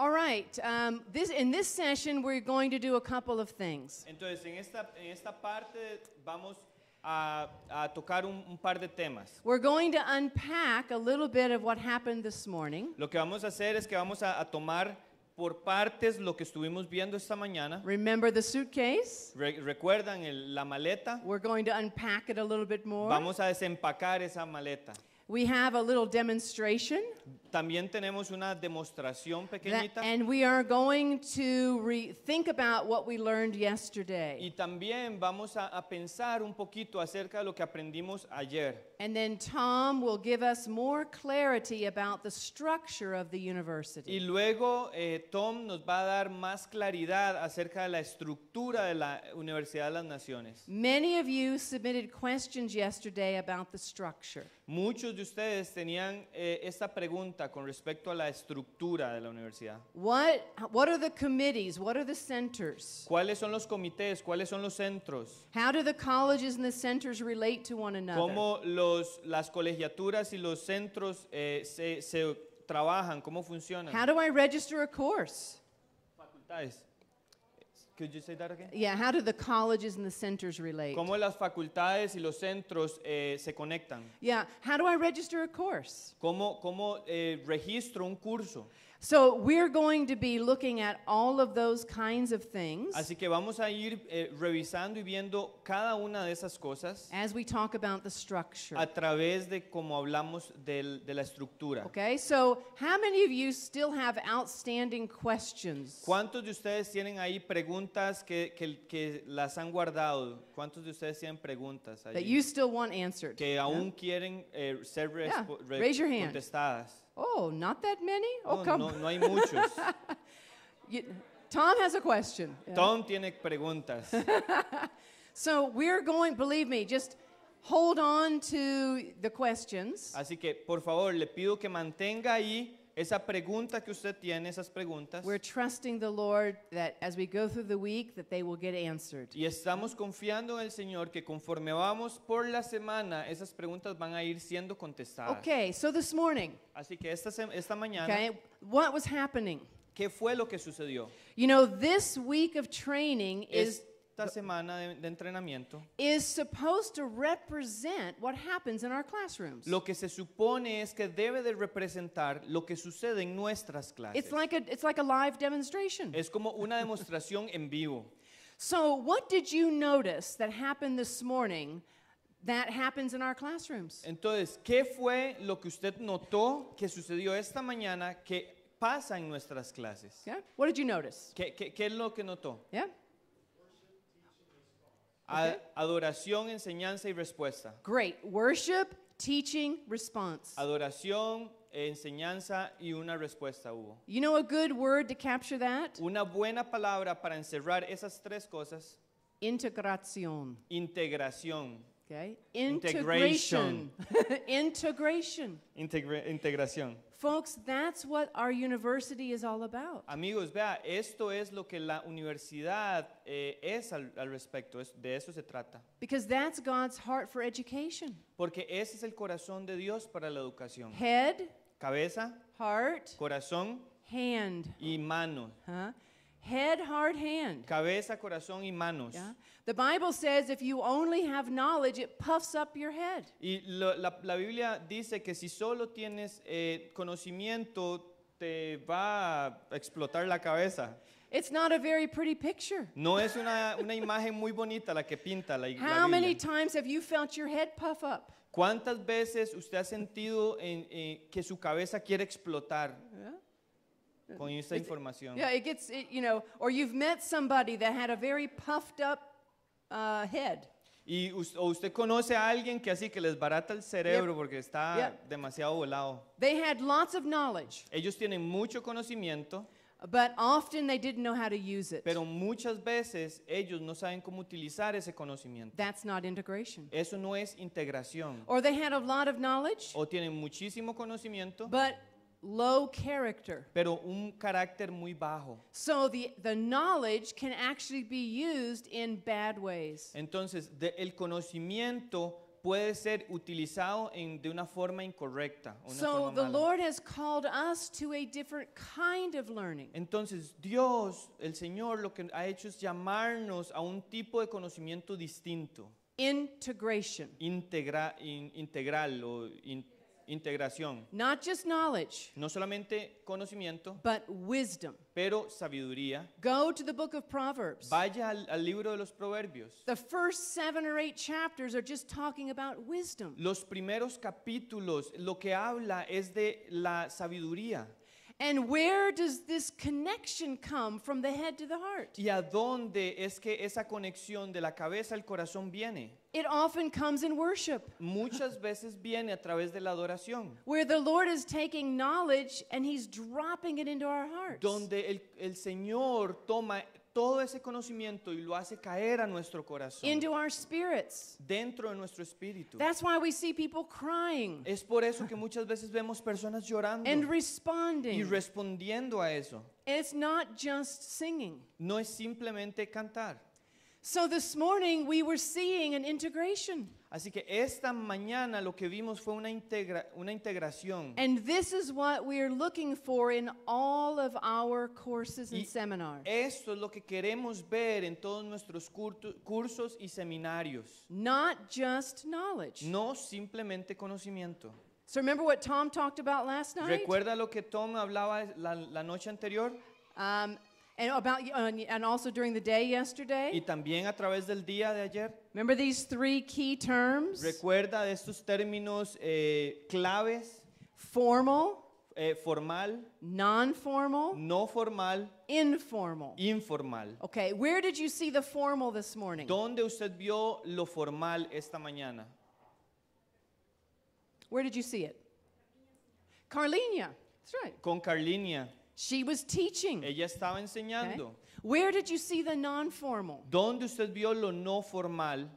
All right. Um, this, in this session, we're going to do a couple of things. Entonces, en esta, en esta parte vamos a, a tocar un, un par de temas. We're going to unpack a little bit of what happened this morning. Lo que vamos a hacer es que vamos a, a tomar por partes lo que estuvimos viendo esta mañana. Remember the suitcase? Re- ¿Recuerdan el- la maleta? We're going to unpack it a little bit more. Vamos a desempacar esa maleta. We have a little demonstration. También tenemos una demostración pequeñita. and we are going to think about what we learned yesterday. Y también vamos a, a pensar un poquito acerca de lo que aprendimos ayer. And then Tom will give us more clarity about the structure of the university. Y luego eh, Tom nos va a dar más claridad acerca de la estructura de la Universidad de las Naciones. Many of you submitted questions yesterday about the structure. Muchos de ustedes tenían eh, esta pregunta con respecto a la estructura de la universidad. What, what are the committees? What are the centers? ¿Cuáles son los comités? ¿Cuáles son los centros? How do the colleges and the centers relate to one another? ¿Cómo los los, las colegiaturas y los centros eh, se, se trabajan? ¿Cómo funcionan? How do I register a course? Facultades. Could you say that again? Yeah, how do the colleges and the centers relate? ¿Cómo las facultades y los centros eh, se conectan? Yeah, how do I register a course? ¿Cómo, cómo eh, registro un curso? So we're going to be looking at all of those kinds of things. Así que vamos a ir eh, revisando y viendo cada una de esas cosas. As we talk about the structure. A través de cómo hablamos del, de la estructura. Okay, so how many of you still have outstanding questions? ¿Cuántos de ustedes tienen ahí preguntas que, que, que las han guardado? ¿Cuántos de ustedes tienen preguntas allí? That you still want answered. Que aún yeah. quieren eh, ser yeah. Raise your hand. Oh, not that many? Oh, no, come. No, no hay muchos. you, Tom has a question. Tom yeah. tiene preguntas. so we're going, believe me, just hold on to the questions. Así que, por favor, le pido que mantenga ahí esa pregunta que usted tiene, esas preguntas, We're trusting the Lord that as we go through the week that they will get answered. y estamos confiando en el Señor que conforme vamos por la semana, esas preguntas van a ir siendo contestadas. Okay, so this morning, Así que esta, esta mañana, okay, what was happening? ¿qué fue lo que sucedió? You know, this week of training is esta semana de, de entrenamiento is supposed to represent what happens in our classrooms. lo que se supone es que debe de representar lo que sucede en nuestras clases. It's like a, it's like a live demonstration. Es como una demostración en vivo. So, what did you notice that happened this morning that happens in our classrooms? Entonces, ¿qué fue lo que usted notó que sucedió esta mañana que pasa en nuestras clases? Yeah? What did you notice? ¿Qué, qué, qué es lo que notó? Yeah? Adoración, enseñanza y respuesta. Great. Worship, teaching, response. Adoración, enseñanza y una respuesta hubo. You know a good word to capture that? Una buena palabra para encerrar esas tres cosas. Integración. Integración. Integration. Integration. integración. Folks, that's what our university is all about. Amigos, vea, esto es lo que la universidad eh, es al, al respecto, es- de eso se trata. Because that's God's heart for education. Porque ese es el corazón de Dios para la educación. Head, Cabeza, heart, corazón hand. y mano. Huh? Head, heart, hand. Cabeza, corazón y manos. The Bible says if you only have knowledge, it puffs up your head. Y la, la, Biblia dice que si solo tienes eh, conocimiento, te va a explotar la cabeza. It's not a very pretty picture. No es una, una imagen muy bonita la que pinta la, iglesia. How many times have you felt your head puff up? ¿Cuántas veces usted ha sentido en, en, eh, que su cabeza quiere explotar? Yeah? con esta información. Yeah, it gets, it, you know, or you've met somebody that had a very puffed up uh, head. Y usted, o usted conoce a alguien que así que les barata el cerebro Yep. porque está Yep. demasiado volado. They had lots of knowledge, Ellos tienen mucho conocimiento, but often they didn't know how to use it. pero muchas veces ellos no saben cómo utilizar ese conocimiento. That's not integration. Eso no es integración. Or they had a lot of knowledge, O tienen muchísimo conocimiento, but low character. pero un carácter muy bajo. So the, the knowledge can actually be used in bad ways. Entonces, de- el conocimiento puede ser utilizado en- de una forma incorrecta. una So the Lord has called us to a different kind of learning. Entonces, Dios, el Señor, lo que ha hecho es llamarnos a un tipo de conocimiento distinto, Integration. integral o integral Integración. No solamente conocimiento, pero sabiduría. Vaya al, libro de los proverbios. Los primeros capítulos, lo que habla es de la sabiduría. And where does this connection come from the head to the heart? ¿Y a dónde es que esa conexión de la cabeza al corazón viene? It often comes in worship. Muchas veces viene a través de la adoración. Where the Lord is taking knowledge and he's dropping it into our hearts. Donde el, el Señor toma todo ese conocimiento y lo hace caer a nuestro corazón. Dentro de nuestro espíritu. people Es por eso que muchas veces vemos personas llorando. Y respondiendo a eso. not just singing. No es simplemente cantar. So this morning we were seeing an integration. Así que esta mañana lo que vimos fue una, integra una integración. And this is what we are looking for in all of our courses and y seminars. Esto es lo que queremos ver en todos nuestros cursos y seminarios. Not just knowledge. No simplemente conocimiento. So remember what Tom talked about last night? ¿Recuerda lo que Tom hablaba la, la noche anterior? Um, and, about, and also during the day yesterday. Y también a través del día de ayer. Remember these three key terms? Recuerda estos términos eh, claves. Formal. Eh, formal. Non-formal. No formal. Informal. Informal. Okay, where did you see the formal this morning? ¿Dónde usted vio lo formal esta mañana? Where did you see it? Carlina. That's right. Con Carlina. She was teaching. Ella estaba enseñando. Okay. Where did you see the non-formal? ¿Dónde usted vio lo no formal?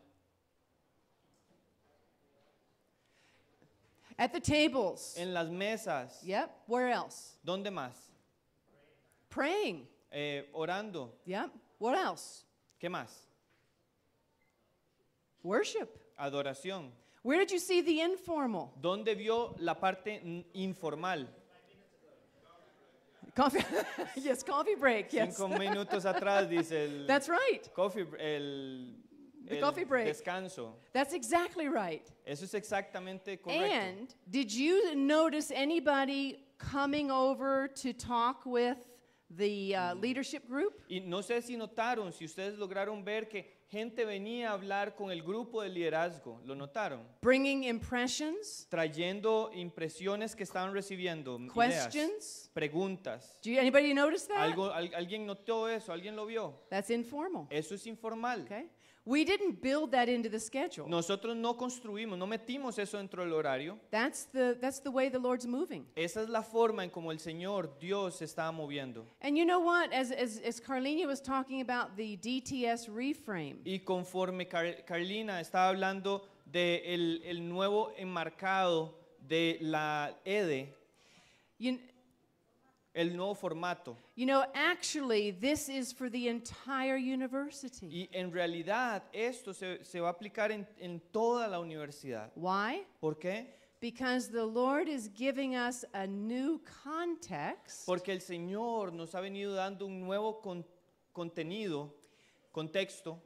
At the tables. En las mesas. Yep. Where else? ¿Dónde más? Praying. Eh, orando. Yep. What else? ¿Qué más? Worship. Adoración. Where did you see the informal? ¿Dónde vio la parte informal? Coffee. yes, coffee break. Yes. Cinco minutos atrás dice el. That's right. Coffee el. The el coffee break. Descanso. That's exactly right. Eso es exactamente correcto. And did you notice anybody coming over to talk with the uh, leadership group? Y no sé si notaron, si ustedes lograron ver que gente venía a hablar con el grupo de liderazgo, ¿lo notaron? Bringing impressions, Trayendo impresiones que estaban recibiendo, ideas, questions. preguntas. Do anybody notice that? Algo, alguien notó eso, alguien lo vio. That's informal. Eso es informal. Okay? We didn't build that into the schedule. Nosotros no construimos, no metimos eso dentro del horario. That's the, that's the way the Lord's moving. Esa es la forma en como el Señor Dios se está moviendo. And you know what? As, as, Carlina was talking about the DTS reframe. Y conforme Car Carlina estaba hablando de el, el nuevo enmarcado de la EDE. You, el nuevo formato. actually, this is the entire university. Y en realidad esto se, se va a aplicar en, en toda la universidad. Why? ¿Por qué? Because the Lord is giving us a new context. Porque el Señor nos ha venido dando un nuevo contenido, contexto.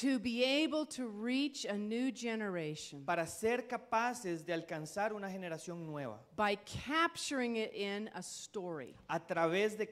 To be able to reach a new generation. Para ser capaces de alcanzar una generación nueva. By capturing it in a story. A través de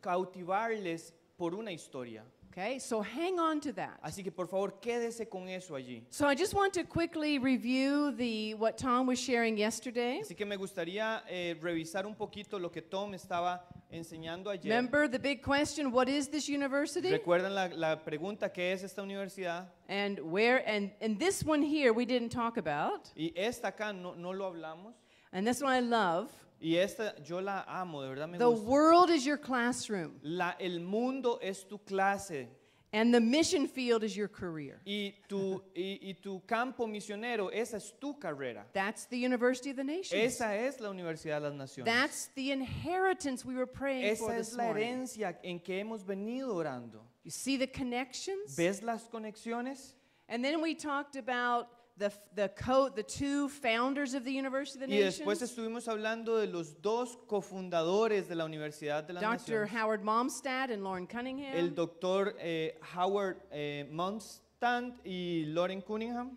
cautivarles por una historia. Okay, so hang on to that. Así que por favor quédese con eso allí. So I just want to quickly review the what Tom was sharing yesterday. Así que me gustaría eh, revisar un poquito lo que Tom estaba enseñando ayer. Remember the big question, what is this university? ¿Recuerdan la, la pregunta qué es esta universidad? And where and and this one here we didn't talk about. Y esta acá no, no lo hablamos. And this one I love. Y esta yo la amo, de verdad me the gusta. The world is your classroom. La, el mundo es tu clase. And the mission field is your career. Y tu, y, y tu campo misionero, esa es tu carrera. That's the University of the Nations. Esa es la Universidad de las Naciones. That's the inheritance we were praying esa for this es la herencia morning. en que hemos venido orando. You see the connections? ¿Ves las conexiones? And then we talked about two founders the University y después estuvimos hablando de los dos cofundadores de la Universidad de la Nación, Naciones, el doctor eh, Howard eh, Momstad y Lauren Cunningham.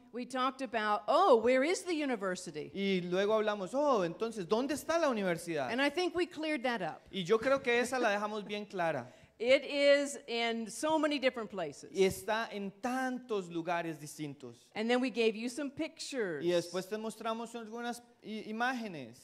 Oh, university? Y luego hablamos, oh, entonces, ¿dónde está la universidad? think Y yo creo que esa la dejamos bien clara. It is in so many different places. está en tantos lugares distintos. And then we gave you some pictures. Y después te mostramos algunas imágenes.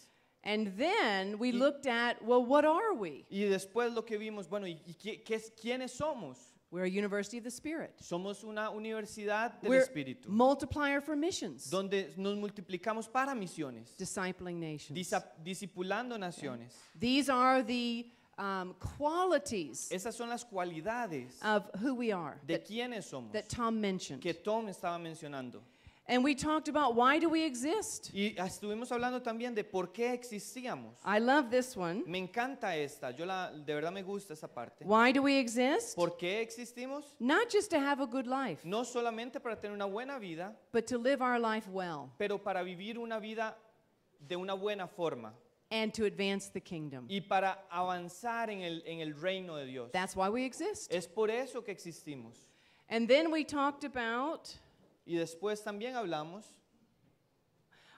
And then we y, looked at, well, what are we? Y después lo que vimos, bueno, ¿y qué, qué, quiénes somos? We're a university of the spirit. Somos una universidad del We're espíritu. Multiplier for missions. Donde nos multiplicamos para misiones. Discipling nations. Disa discipulando naciones. Okay. These are the um, qualities Esas son las cualidades of who we are de that, somos that Tom mentioned. que Tom estaba mencionando. And we talked about why do we exist? Y estuvimos hablando también de por qué existíamos. I love this one. Me encanta esta, yo la de verdad me gusta esa parte. Why do we exist? ¿Por qué existimos? Not just to have a good life, No solamente para tener una buena vida, but to live our life well. pero para vivir una vida de una buena forma and to advance the kingdom. y para avanzar en el, en el reino de Dios. That's why we exist. Es por eso que existimos. And then we talked about Y después también hablamos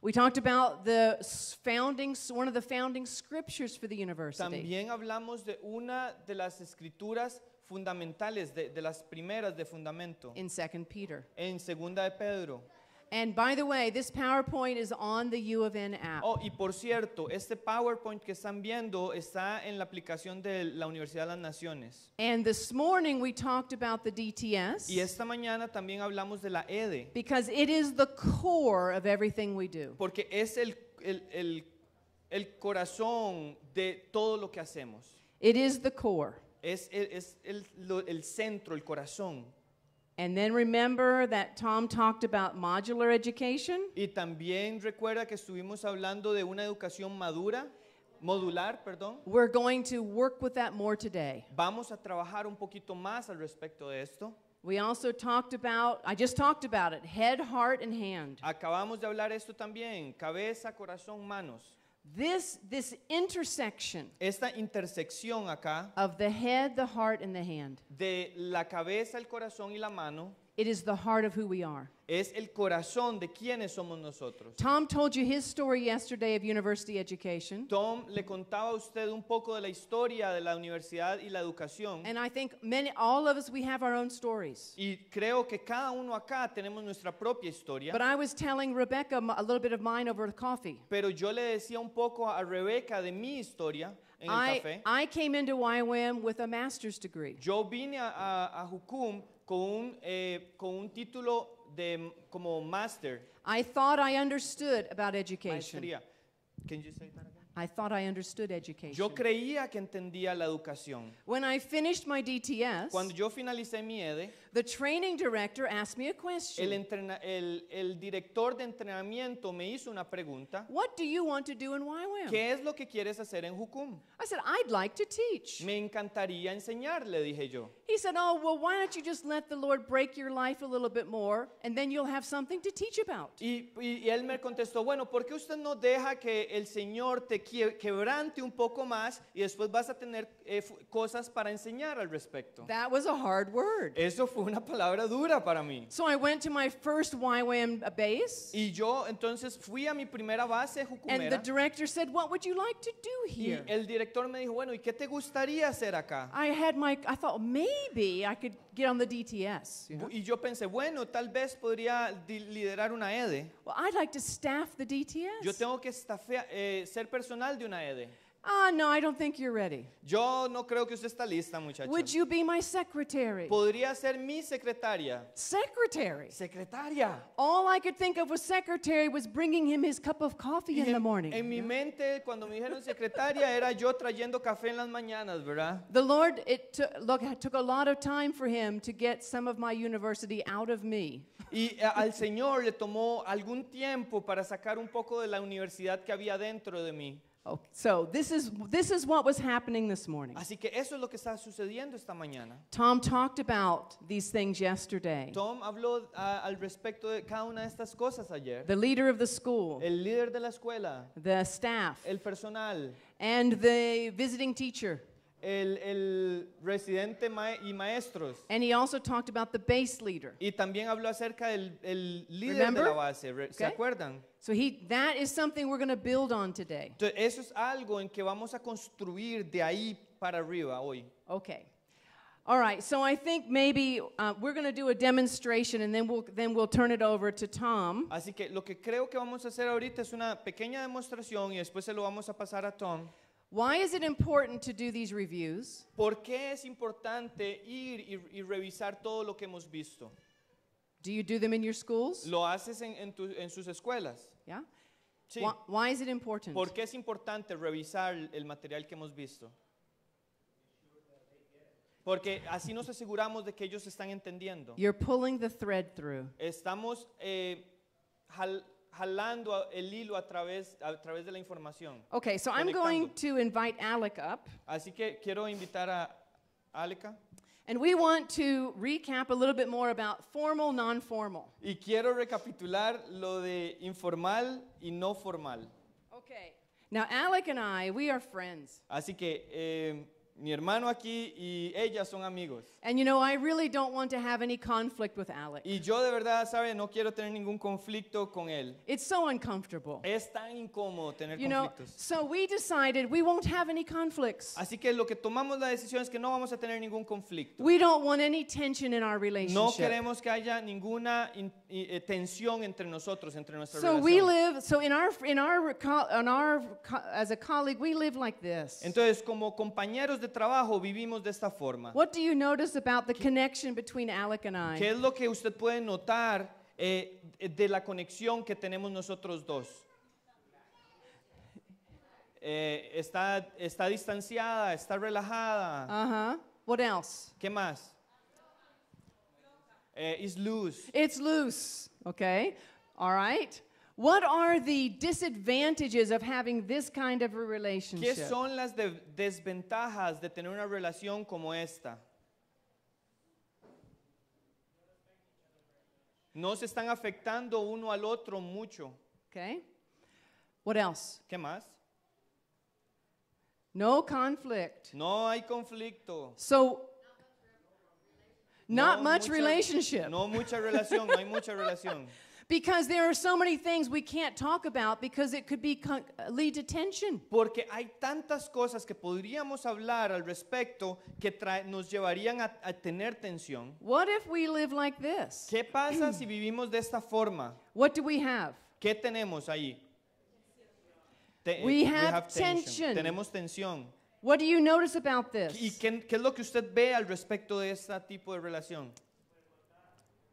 we talked about the founding one of the founding scriptures for the university. También hablamos de una de las escrituras fundamentales, de, de las primeras de fundamento, In 2 Peter. en de Pedro. And by the way, this PowerPoint is on the U of N app. Oh, y por cierto, este PowerPoint que están viendo está en la aplicación de la Universidad de las Naciones. And this morning we talked about the DTS. Y esta mañana también hablamos de la EDE. Because it is the core of everything we do. Porque es el, el, el, el corazón de todo lo que hacemos. It is the core. Es, es, es el, el centro, el corazón. And then remember that Tom talked about modular education. Y también recuerda que estuvimos hablando de una educación madura, modular, perdón. We're going to work with that more today. Vamos a trabajar un poquito más al respecto de esto. We also talked about, I just talked about it, head, heart and hand. Acabamos de hablar esto también, cabeza, corazón, manos. This, this intersection Esta intersección acá of the head, the heart, and the hand de la cabeza, el corazón y la mano it is the heart of who we are. Es el corazón de quienes somos nosotros. Tom told you his story yesterday of university education. Tom le contaba a usted un poco de la historia de la universidad y la educación. And I think many all of us we have our own stories. Y creo que cada uno acá tenemos nuestra propia historia. But I was telling Rebecca a little bit of mine over coffee. Pero yo le decía un poco a Rebecca de mi historia. I, I came into YWAM with a master's degree. Yo vine a, a, a Jucum con un, eh, con un título de como master. I thought I understood about education. maestría. Can you say that again? I thought I understood education. Yo creía que entendía la educación. When I finished my Cuando DTS, yo finalicé mi EDE, the training director asked me a el, question. entrena- el- el director de entrenamiento me hizo una pregunta. What do you want to do in YWAM? ¿Qué es lo que quieres hacer en Hukum? I said, I'd like to teach. Me encantaría enseñar, le dije yo. He said, Oh, well, why don't you just let the Lord break your life a little bit more and then you'll have something to teach about? Y, y, él me contestó, bueno, ¿por qué usted no deja que el Señor te quebrante un poco más y después vas a tener eh, cosas para enseñar al respecto? That was a hard word. Eso fue una palabra dura para mí. So I went to my first YWAM base. Y yo entonces fui a mi primera base And the director said, What would you like to do here? Y el director me dijo, bueno, ¿y qué te gustaría hacer acá? I had my I thought, maybe y yo pensé, bueno, tal vez podría liderar una EDE. Yo tengo que eh, ser personal de una EDE. Ah, no, I don't think you're ready. Yo no creo que usted está lista, muchacha. Would you be my secretary? Podría ser mi secretaria. Secretary. Secretaria. All I could think of was secretary was bringing him his cup of coffee en, in the morning. En mi mente cuando me dijeron secretaria era yo trayendo café en las mañanas, ¿verdad? The Lord it took, look, it took a lot of time for him to get some of my university out of me. Y eh, al Señor le tomó algún tiempo para sacar un poco de la universidad que había dentro de mí. Okay, so this is this is what was happening this morning. Así que eso es lo que está sucediendo esta mañana. Tom talked about these things yesterday. Tom habló uh, al respecto de cada una de estas cosas ayer. The leader of the school. El líder de la escuela. The staff. El personal. And the visiting teacher. el, el residente y maestros. also talked about the base leader. Y también habló acerca del el líder de la base. ¿Se acuerdan? So that something we're going to build on today. eso es algo en que vamos a construir de ahí para arriba hoy. Okay. All right. So I think maybe uh, we're going to do a demonstration, and then we'll then we'll turn it over to Tom. Así que lo que creo que vamos a hacer ahorita es una pequeña demostración y después se lo vamos a pasar a Tom. Why is it important to do these reviews? ¿Por qué es importante ir y, y revisar todo lo que hemos visto? Do you do them in your schools? ¿Lo haces en, en, tu- en sus escuelas? Yeah. Sí. Why, why is it important? ¿Por qué es importante revisar el material que hemos visto? Porque así nos aseguramos de que ellos están entendiendo. You're pulling the thread through. Estamos eh, jalando el hilo a través, a través de la información. Okay, so I'm going to invite Alec up. Así que quiero invitar a Alec. And we want to recap a little bit more about formal, non-formal. Y quiero recapitular lo de informal y no formal. Okay. Now Alec and I, we are friends. Así que eh, mi hermano aquí y ella son amigos. Y yo de verdad, sabe, no quiero tener ningún conflicto con él. Es tan incómodo tener conflictos. Así que lo que tomamos la decisión es que no vamos a tener ningún conflicto. No queremos que haya ninguna eh, tensión entre nosotros, entre nuestra relación. Entonces, como compañeros de trabajo vivimos de esta forma. What do you notice about the connection between Alec and I? ¿Qué es lo que usted puede notar eh, de la conexión que tenemos nosotros dos? Eh, está, está distanciada, está relajada. uh What else? ¿Qué más? Eh, it's loose. It's loose. Okay. All right. What are the disadvantages of having this kind of a relationship? ¿Qué son las de desventajas de tener una relación como esta? No se están afectando uno al otro mucho. Okay. What else? ¿Qué más? No conflict. No hay conflicto. So not no much mucha, relationship. No mucha relación, no hay mucha relación. Because there are so many things we can't talk about because it could be uh, lead to tension. Porque hay tantas cosas que podríamos hablar al respecto que nos llevarían a, a, tener tensión. What if we live like this? ¿Qué pasa si vivimos de esta forma? What do we have? ¿Qué tenemos ahí? Te we, we, have, have tension. tension. Tenemos tensión. What do you notice about this? ¿Y qué, qué es lo que usted ve al respecto de este tipo de relación?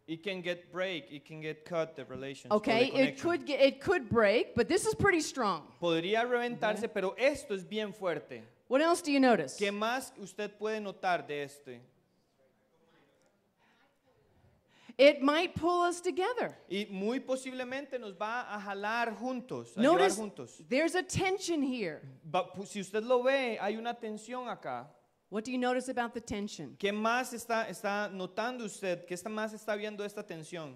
It can get break, it can get cut the relationship. Okay, the it could get, it could break, but this is pretty strong. Podría reventarse, okay. pero esto es bien fuerte. What else do you notice? ¿Qué más usted puede notar de este? It might pull us together. Y muy posiblemente nos va a jalar juntos, a Notice, llevar juntos. There's a tension here. But, si usted lo ve, hay una tensión acá. What do you notice about the tension? ¿Qué más está, está notando usted? ¿Qué está más está viendo esta tensión?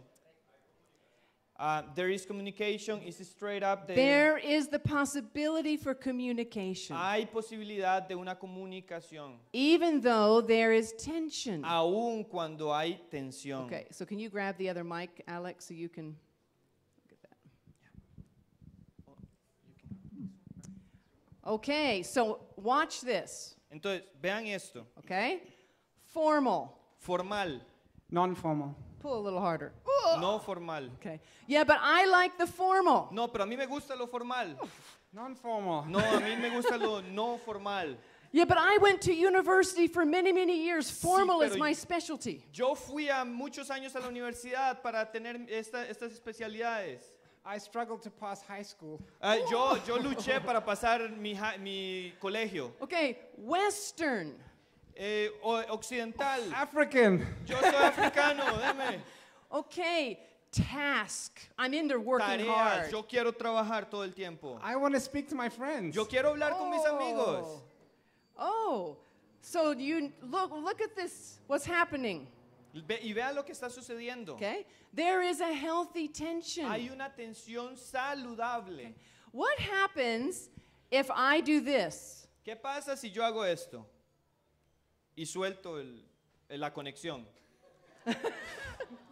Uh, there is communication, straight up. there is the possibility for communication. Hay posibilidad de una comunicación. Even though there is tension. Aun cuando hay tensión. Okay, so can you grab the other mic, Alex, so you can look that? Okay, so watch this. Entonces, vean esto. Okay? Formal. Formal. Non-formal. Pull a little harder. No formal. Okay. Yeah, but I like the formal. No, pero a mí me gusta lo formal. Non-formal. No, a mí me gusta lo no formal. Yeah, but I went to university for many, many years. Formal is my specialty. Yo fui a muchos años a la universidad para tener esta, estas especialidades. I struggled to pass high school. Uh, yo, yo luché para pasar mi, ja- mi colegio. Okay, Western. Eh, occidental. African. Yo soy africano, deme. Okay, task. I'm into working Tareas. hard. Yo quiero trabajar todo el tiempo. I want to speak to my friends. Yo quiero hablar con mis oh. amigos. Oh, so you look look at this. What's happening? Ve- y vea lo que está sucediendo. Okay? There is a healthy tension. Hay una tensión saludable. What happens if I do this? ¿Qué pasa si yo hago esto y suelto el- el- la conexión?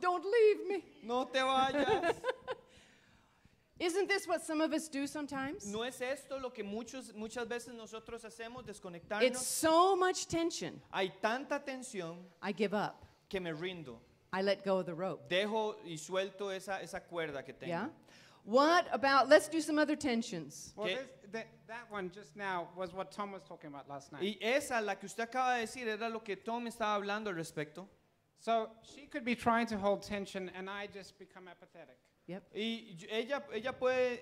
Don't leave me. No te vayas. Isn't this what some of us do sometimes? ¿No es esto lo que muchos, muchas veces nosotros hacemos, It's so much tension. Hay tanta tensión I give up. que me rindo. I let go of the rope. Dejo y suelto esa, esa cuerda que tengo. Yeah? What about, let's do some other tensions. Well, this, that, that one just now was what Tom was talking about last night. Y esa, la que usted acaba de decir, era lo que Tom estaba hablando al respecto. So she could be trying to hold tension and I just become apathetic. Yep. Y ella, ella puede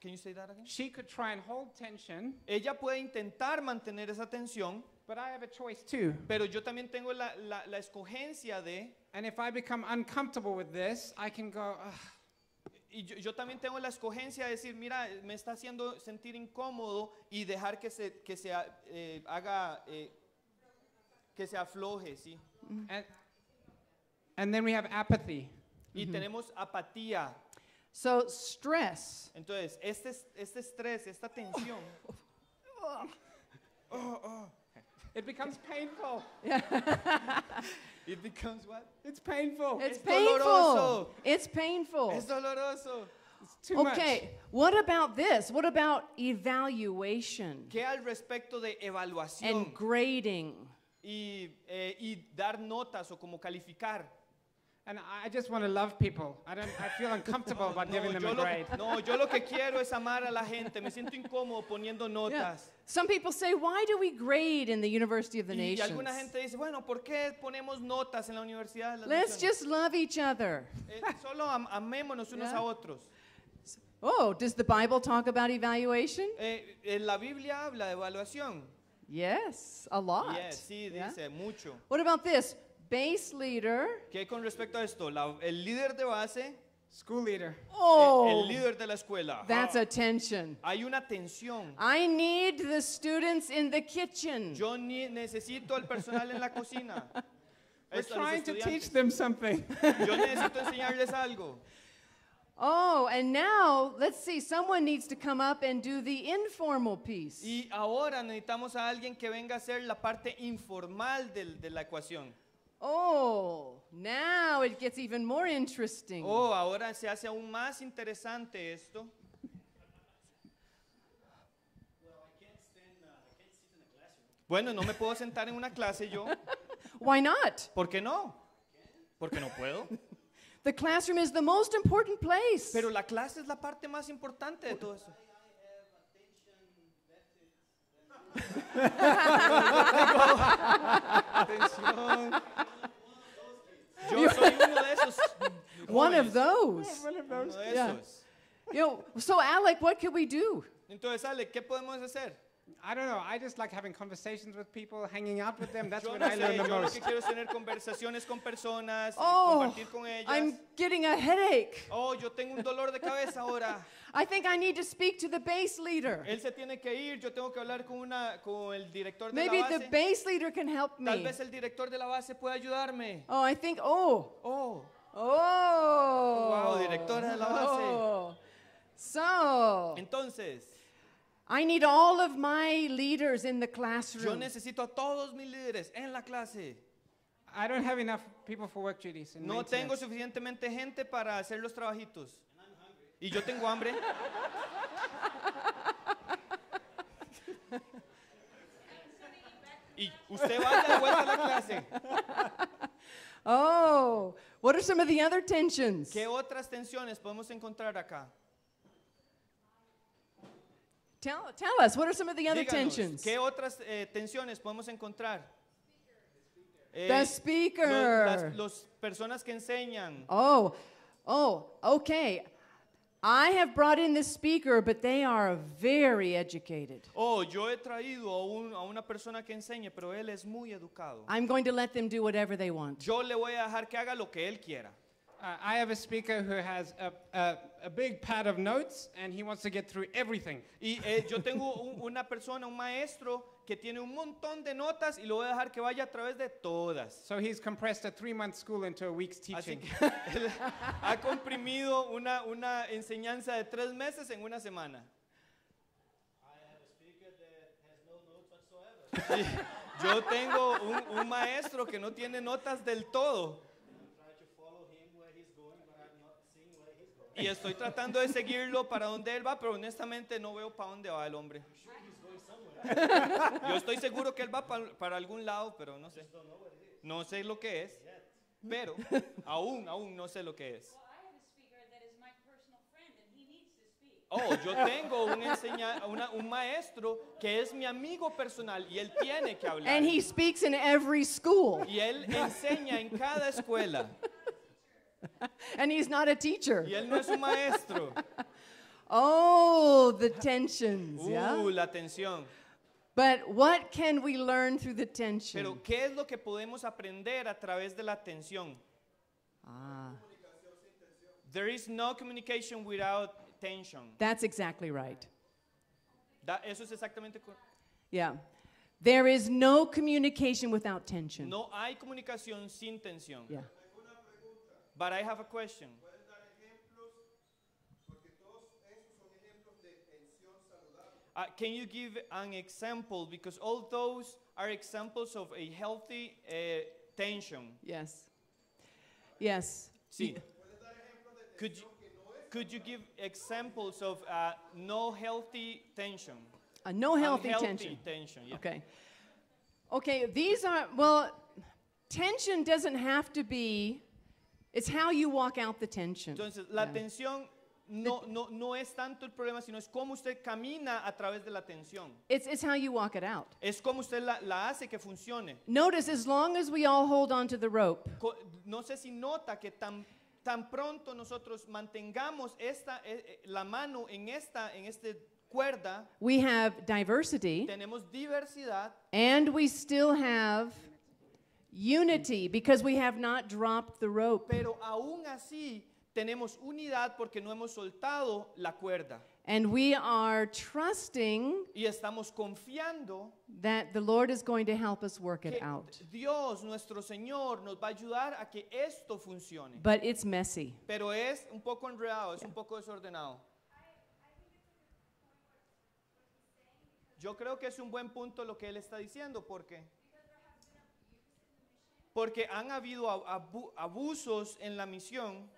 Can you say that again? She could try and hold tension. Ella puede intentar mantener esa tensión. But I have a choice too. Pero yo también tengo la, la, la escogencia de, And if I become uncomfortable with this, I can go, y yo, yo también tengo la escogencia de decir, mira, me está haciendo sentir incómodo y dejar que se, que se eh, haga, eh, que se afloje, ¿sí? and, and then we have apathy. Y mm-hmm. tenemos apatía. So stress Entonces, este, este estrés, esta tensión, oh, oh. It becomes painful. it becomes what? It's painful. It's, it's painful. Doloroso. It's painful. It's doloroso. It's too okay, much. what about this? What about evaluation? ¿Qué al respecto de evaluación? And grading. Y, eh, y dar notas o como calificar. And I just want to love people. I, don't, I feel uncomfortable about no, giving them a grade. no, yo lo que quiero es amar a la gente. Me siento incómodo poniendo notas. Yeah. Some people say, why do we grade in the University of the y Nations? Y alguna gente dice, bueno, ¿por qué ponemos notas en la Universidad de las Let's Naciones? just love each other. Eh, solo amémonos unos a otros. Oh, does the Bible talk about evaluation? Eh, eh, la Biblia habla de evaluación. Yes, a lot. Yes, sí, yeah? mucho. What about this? base leader, que con respecto a esto, la- el líder de base, School leader. Oh. el- el, líder de la escuela, that's attention. hay una tensión. I need the students in the kitchen. Yo ni necesito al personal en la cocina. We're trying to teach them something. Yo necesito enseñarles algo. Oh, and now let's see, someone needs to come up and do the informal piece. Y ahora necesitamos a alguien que venga a hacer la parte informal del- de la ecuación. Oh, now it gets even more interesting. Oh, ahora se hace aún más interesante esto. Bueno, no me puedo sentar en una clase yo. Why not? ¿Por qué no? Porque no puedo. The classroom is the most important place. Pero la clase es la parte más importante de todo eso. Yo soy uno de esos. One of those. Yeah. Yo, so Alec, what can we do? Entonces, ¿qué podemos hacer? I don't know. I just like having conversations with people, hanging out with them. That's what I learn the most. quiero tener conversaciones con personas, Oh, compartir con ellas. I'm getting a headache. Oh, yo tengo un dolor de cabeza ahora. I think I need to speak to the base leader. Él se tiene que ir, yo tengo que hablar con una con el director de Maybe la the base. leader can help Tal me. vez el director de la base pueda ayudarme. Oh, I think, oh, Oh, oh. wow, directora de la base. oh. So, entonces I need all of my leaders in the classroom. yo necesito a todos mis líderes en la clase. I don't have enough people for work duties. No tengo suficientemente gente para hacer los trabajitos y yo tengo hambre. y usted va de vuelta a la clase. Oh, what are some of the other tensions? ¿Qué otras tensiones podemos encontrar acá? Tell, tell us, what are some of the other Díganos, tensions? ¿Qué otras eh, tensiones podemos encontrar? Eh, the speaker. Los, las los personas que enseñan. Oh, oh, okay. I have brought in this speaker, but they are very educated. Oh, yo he traído a, un, a una persona que enseñe, pero él es muy educado. I'm going to let them do whatever they want. Yo le voy a dejar que haga lo que él quiera. Uh, I have a speaker who has a, a, a big pad of notes and he wants to get through everything. Y eh, yo tengo un- una persona, un maestro que tiene un montón de notas y lo voy a dejar que vaya a través de todas. ha comprimido una, una enseñanza de tres meses en una semana. yo tengo un, un maestro que no tiene notas del todo y estoy tratando de seguirlo para donde él va, pero honestamente no veo para dónde va el hombre. Yo estoy seguro que él va para algún lado, pero no sé. No sé lo que es, pero aún, aún no sé lo que es. Oh, yo tengo un, un maestro que es mi amigo personal y él tiene que hablar. speaks in every school. Y él enseña en cada escuela. a teacher. Y él no es un maestro. Oh, the tensions. Uh, la tensión. But what can we learn through the tension? Pero ¿qué es lo que podemos aprender a través de la tensión? Ah. There is no communication without tension. That's exactly right. Da, eso es exactamente Yeah. There is no communication without tension. No hay comunicación sin tensión. Yeah. But I have a question. Uh, can you give an example? Because all those are examples of a healthy uh, tension. Yes. Yes. Sí. Could you, could you give examples of uh, no healthy tension? A no healthy Unhealthy tension. tension yeah. Okay. Okay, these are, well, tension doesn't have to be, it's how you walk out the tension. Entonces, la yeah. tensión no, no, no es tanto el problema, sino es cómo usted camina a través de la tensión. It's, how you walk it out. Es cómo usted la, la hace que funcione. Notice as long as we all hold on to the rope. no sé si nota que tan, tan pronto nosotros mantengamos esta, eh, eh, la mano en esta, en este cuerda, We have diversity tenemos diversidad and we still have unity because we have not dropped the rope. Pero aún así tenemos unidad porque no hemos soltado la cuerda. we are trusting Y estamos confiando that Lord going to help us work it que out. Dios, nuestro Señor, nos va a ayudar a que esto funcione. Pero es un poco enredado, es un poco desordenado. Yo creo que es un buen punto lo que él está diciendo porque porque han habido abusos en la misión.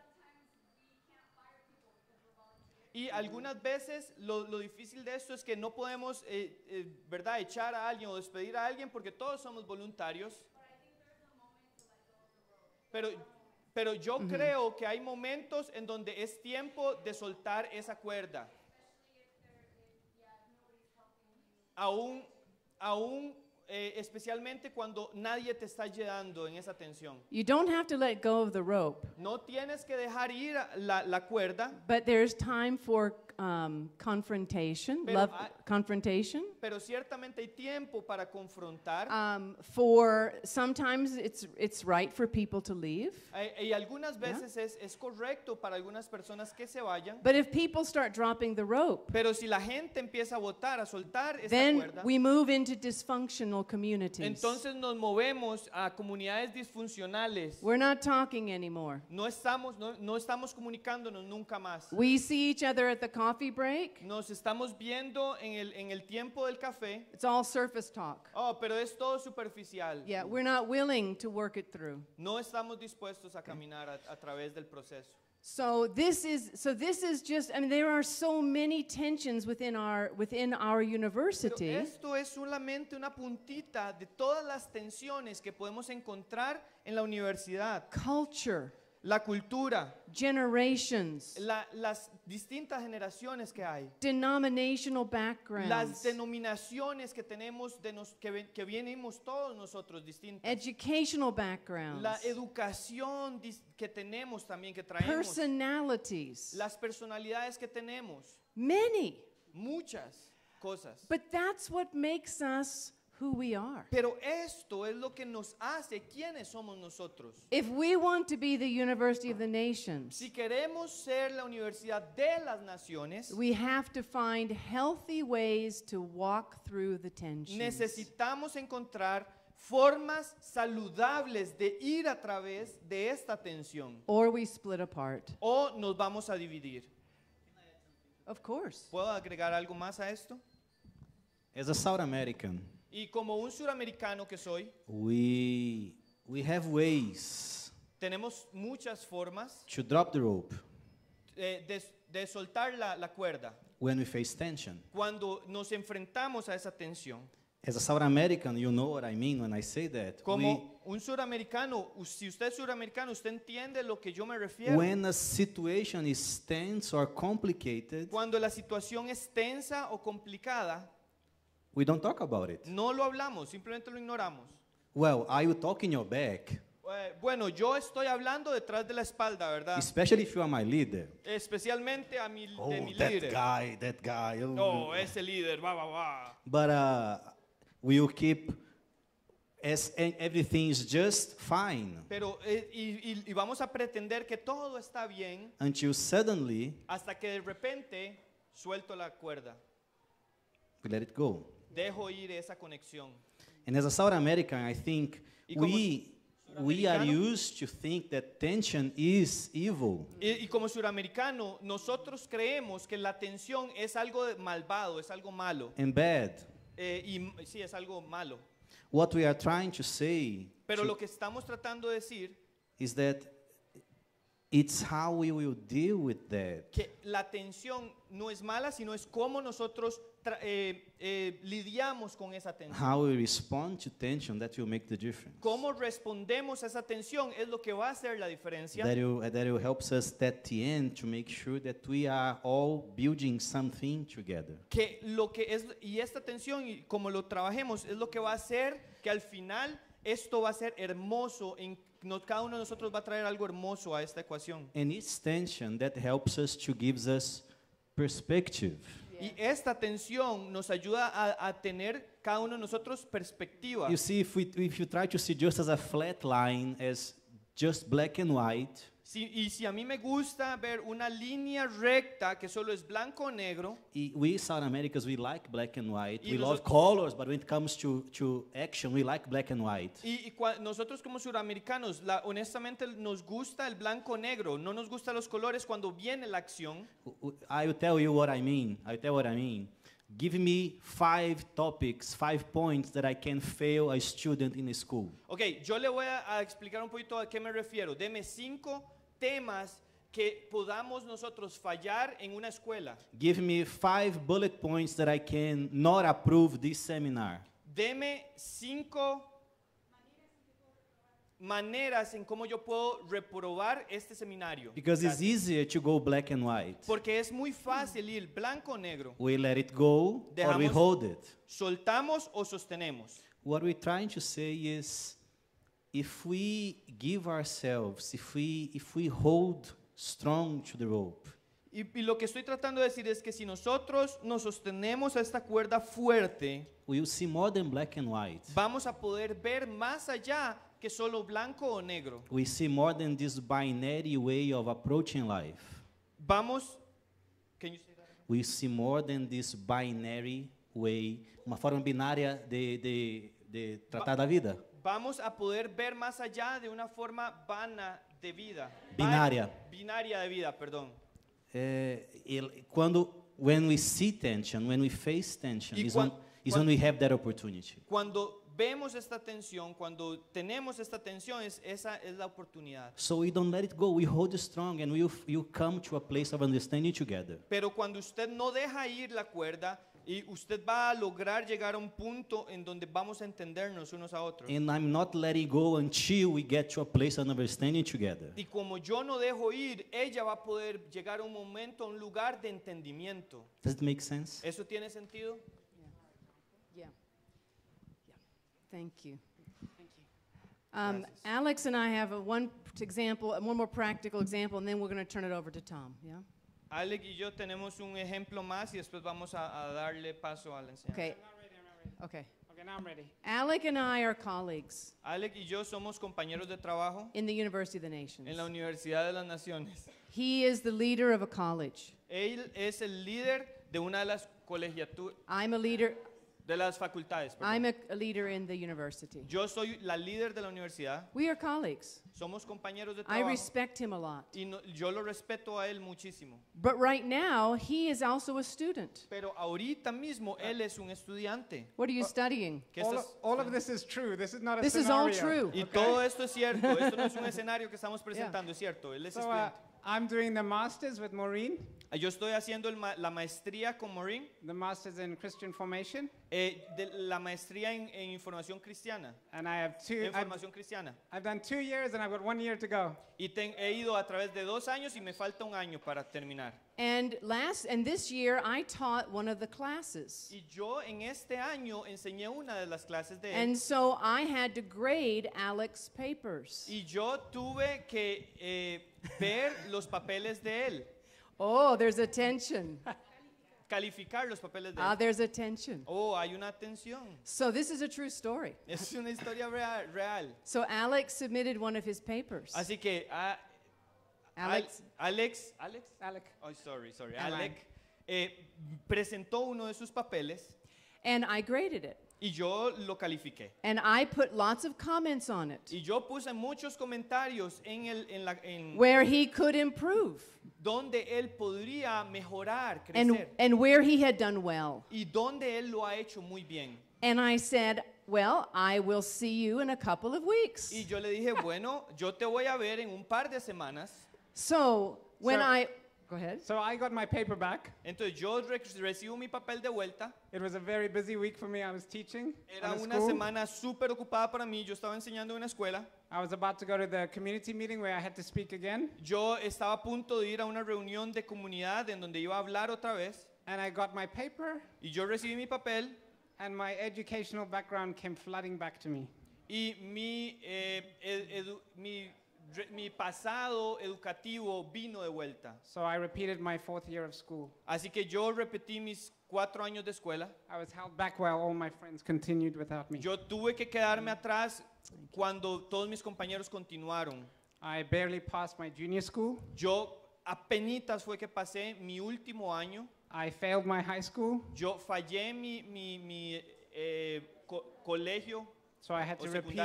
Y algunas veces lo, lo difícil de esto es que no podemos, eh, eh, ¿verdad?, echar a alguien o despedir a alguien porque todos somos voluntarios. Pero, pero yo creo que hay momentos en donde es tiempo de soltar esa cuerda. Aún, aún eh, especialmente cuando nadie te está ayudando en esa tensión. You don't have to let go of the rope, No tienes que dejar ir la, la cuerda, but there's time for um, confrontation, Pero love I- confrontation. pero ciertamente hay tiempo para confrontar. Um, for sometimes it's it's right for people to leave, Eh, Y algunas veces es, es correcto para algunas personas que se vayan, but if people start dropping the rope, pero si la gente empieza a votar, a soltar esa then we move into dysfunctional Entonces nos movemos a comunidades disfuncionales. talking anymore. No estamos, no, estamos comunicándonos nunca más. We see each other at the coffee break. Nos estamos viendo en el, en el tiempo del café. all surface talk. Oh, pero es todo superficial. we're not willing to work it through. No estamos dispuestos a caminar a través del proceso. So this is so this is just I mean there are so many tensions within our within our university. Pero esto es solamente una puntita de todas las tensiones que podemos encontrar en la universidad. Culture. la cultura, generations, las distintas generaciones que hay, denominational backgrounds, las denominaciones que tenemos de que, venimos todos nosotros distintos, educational backgrounds, la educación que tenemos también que traemos, personalities, las personalidades que tenemos, many, muchas cosas. But that's what makes us who we are. Pero esto es lo que nos hace quiénes somos nosotros. If we want to be the University of the Nations, Si queremos ser la universidad de las naciones, we have to find healthy ways to walk through the tensions. necesitamos encontrar formas saludables de ir a través de esta tensión Or we split apart. o nos vamos a dividir. Of course. ¿Puedo agregar algo más a esto? As a South American, Y como un suramericano que soy, we have ways tenemos muchas formas to drop the rope eh, de, soltar la, cuerda when we face tension. Cuando nos enfrentamos a esa tensión. As a you know what I mean when I say that. Como un suramericano, si usted es suramericano, usted entiende lo que yo me refiero. When a situation is tense or complicated, cuando la situación es tensa o complicada, We don't talk about it. No lo hablamos, simplemente lo ignoramos. Well, are you talking your back. Eh, Bueno, yo estoy hablando detrás de la espalda, ¿verdad? Especially if you are my leader. Especialmente a mi, de oh, mi líder. guy, that guy. oh. Oh, ese líder, va, va, va. But uh, we will keep as e, everything is just fine Pero, eh, y, y- y vamos a pretender que todo está bien until suddenly hasta que de repente suelto la cuerda. we let it go. Dejo ir esa conexión. And as a South American, I think we we are used to think that tension is evil. Y, y como suramericano, nosotros creemos que la tensión es algo malvado, es algo malo. And bad. Eh, y sí, es algo malo. What we are trying to say Pero to lo que estamos tratando de decir is that It's how we will deal with that. Que la tensión no es mala, sino es cómo nosotros eh, eh, lidiamos con esa tensión. How we respond to tension that will make the difference. Cómo respondemos a esa tensión es lo que va a hacer la diferencia. That will, that will helps us at the end to make sure that we are all building something together. Que lo que es y esta tensión y como lo trabajemos es lo que va a hacer que al final esto va a ser hermoso en no, cada uno de nosotros va a traer algo hermoso a esta ecuación. And it's tension that helps us to give us perspective. Y esta tensión nos ayuda a, a, tener cada uno de nosotros perspectiva. You see, if, we, if you try to see just as a flat line, as just black and white, si, y si a mí me gusta ver una línea recta que solo es blanco o negro, Y we South Americans we like black and white. we love colors, but when it comes to, to action, we like black and white. y, nosotros como suramericanos, la- honestamente nos gusta el blanco negro, no nos gustan los colores cuando viene la acción. I tell you what I mean. I will tell what I mean. Give me five topics, five points that I can fail a student in school. Okay, yo le voy a, a explicar un poquito a qué me refiero. Deme cinco temas que podamos nosotros fallar en una escuela. Give me five bullet points that I can not approve this seminar. Deme cinco maneras en cómo yo puedo reprobar este seminario. Because it's easier to go black and white. Porque es muy fácil ir blanco o negro. We let it go Dejamos, or we hold it. Soltamos o sostenemos. What we're trying to say is if we give ourselves, if we, if we hold strong to the rope, y, y, lo que estoy tratando de decir es que si nosotros nos sostenemos a esta cuerda fuerte, we'll see more than black and white. vamos a poder ver más allá que solo blanco o negro. We see more than this binary way of approaching life. Vamos can you say that? We see more than this binary way, uma forma binária de, de, de tratar Va da vida. vamos a poder ver más allá de una forma vana de vida. binaria binaria de vida, perdón. Eh, ele, cuando when we see tension, when we face tension, is when, is when we have that opportunity. Cuando vemos esta tensión, cuando tenemos esta tensión, es, esa es la oportunidad. So we don't let it go. We hold strong and we you come to a place of understanding together. Pero cuando usted no deja ir la cuerda Y usted va a lograr llegar a un punto en donde vamos a entendernos unos a otros. And I'm not letting go until we get to a place of understanding together. Y como yo no dejo ir, ella va a poder llegar a un momento, a un lugar de entendimiento. Does it make sense? ¿Eso tiene sentido? Yeah. Yeah. yeah. Thank you. Um, Alex and I have a one example, one more practical example, and then we're going to turn it over to Tom. Yeah. Alec y yo tenemos un ejemplo más y después vamos a, darle paso a la enseñanza. Okay. Okay. I'm ready. Alec y yo somos compañeros de trabajo en la Universidad de las Naciones. He the leader college. Él es el líder de una de las colegiaturas. I'm a leader. de las facultades. perdón. I'm a, a leader in the university. Yo soy la líder de la universidad. We are colleagues. Somos compañeros de I respect him a lot. Y no- yo lo respeto a él muchísimo. But right now, he is also a student. Pero ahorita mismo uh, él es un estudiante. What are you uh, studying? All, all of this is true. This is not a This is all true. y todo esto es cierto. Esto no es un escenario que estamos presentando, es cierto. Él es So uh, I'm doing the masters with Maureen. Ah, yo estoy haciendo el ma- la maestría con Maureen, the master's in Christian formation, eh, de la maestría en, en información cristiana, and I have two. I've, cristiana. I've done two years, and I've got one year to go. Y ten- he ido a través de dos años y me falta un año para terminar. And last and this year I taught one of the classes. Y yo en este año enseñé una de las clases de él. And so I had to grade Alex's papers. Y yo tuve que eh, ver los papeles de él. Oh, there's a tension. Calificar los papeles de Ah, there's a tension. Oh, hay una tensión. So this is a true story. Es una historia real. So Alex submitted one of his papers. Así que ah, Al- Alex. Alex, Alex, oh, sorry, sorry, Alan. Alec eh, presentó uno de sus papeles And I graded it. Y yo lo califiqué. And I put lots of comments on it Y yo puse muchos comentarios en el en la en where he could improve donde él podría mejorar, and, crecer and where he had done well. y donde él lo ha hecho muy bien. And I said, Well, I will see you in a couple of weeks. Y yo le dije, bueno, yo te voy a ver en un par de semanas. So when I Go ahead. So I got my paper back. Entonces yo recibo mi papel de vuelta. It was a very busy week for me. I was teaching. Era una school. semana súper ocupada para mí. Yo estaba enseñando en una escuela. I was about to go to the community meeting where I had to speak again. Yo estaba a punto de ir a una reunión de comunidad en donde iba a hablar otra vez. And I got my paper. Y yo recibí mi papel. And my educational background came flooding back to me. Y mi, eh, edu, mi mi pasado educativo vino de vuelta. So I repeated my fourth year of school. Así que yo repetí mis cuatro años de escuela. I was held back while all my friends continued without me. Yo tuve que quedarme mm. atrás cuando todos mis compañeros continuaron. I barely passed my junior school. Yo apenas fue que pasé mi último año. I failed my high school. Yo fallé mi, mi, mi eh, colegio So I had to repeat,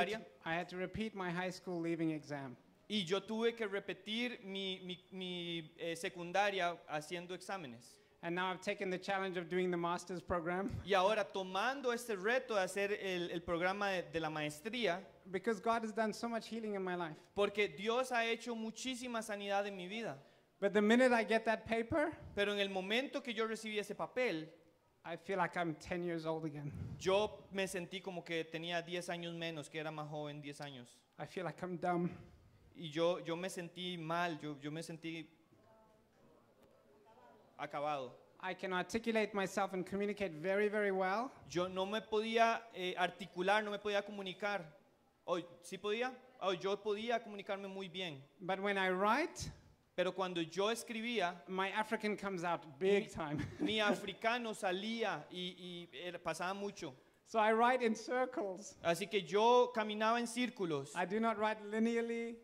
I had to repeat my high school leaving exam. Y yo tuve que repetir mi, mi, mi eh, secundaria haciendo exámenes. And now I've taken the challenge of doing the master's program. Y ahora tomando este reto de hacer el, el programa de, la maestría. Because God has done so much healing in my life. Porque Dios ha hecho muchísima sanidad en mi vida. But the minute I get that paper, pero en el momento que yo recibí ese papel, I feel like I'm 10 years old again. Yo me sentí como que tenía 10 años menos, que era más joven 10 años. I feel like I'm dumb y yo, yo me sentí mal, yo, yo me sentí acabado. I can articulate myself and communicate very, very well. Yo no me podía eh, articular, no me podía comunicar. oh, sí podía? Oh, yo podía comunicarme muy bien. But when I write, pero cuando yo escribía, my African comes out big mi, time. mi africano salía y, y pasaba mucho. So I write in circles. Así que yo caminaba en círculos. I do not write linearly.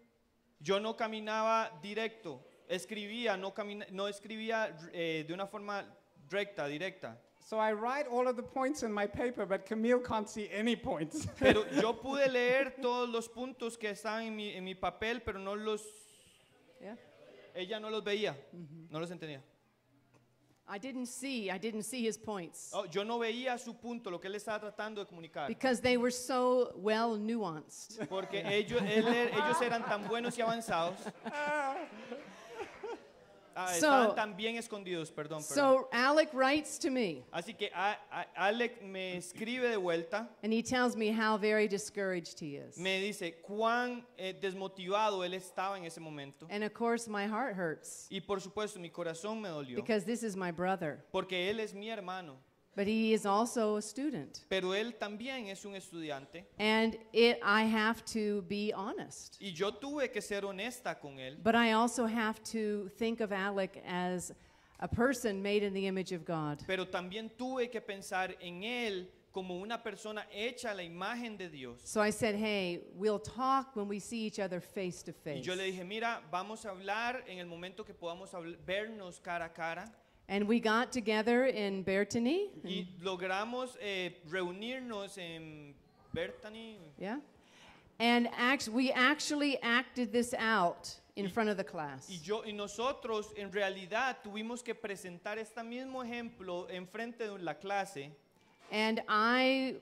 Yo no caminaba directo, escribía, no, no escribía eh, de una forma recta, directa. So I write all of the points in my paper, but Camille can't see any points. pero yo pude leer todos los puntos que están en mi, en mi papel, pero no los... Ella no los veía, mm-hmm. no los entendía. I didn't see, I didn't see his points Oh, yo no veía su punto, lo que él estaba tratando de comunicar. because they were so well nuanced. Porque ellos, ellos eran tan buenos y avanzados Ah, estaban también escondidos, perdón. perdón. Así que Alec me escribe de vuelta, me dice cuán eh, desmotivado él estaba en ese momento. Y por supuesto mi corazón me dolió, because brother. porque él es mi hermano. But also student. Pero él también es un estudiante. Y yo tuve que ser honesta con él. Pero también tuve que pensar en él como una persona hecha a la imagen de Dios. Y yo le dije, "Mira, vamos a hablar en el momento que podamos vernos cara a cara." And we got together in Bertany. Y logramos eh, reunirnos en Bertany. Yeah. And act, we actually acted this out in y, front of the class. Y yo y nosotros en realidad tuvimos que presentar este mismo ejemplo en frente de la clase. And I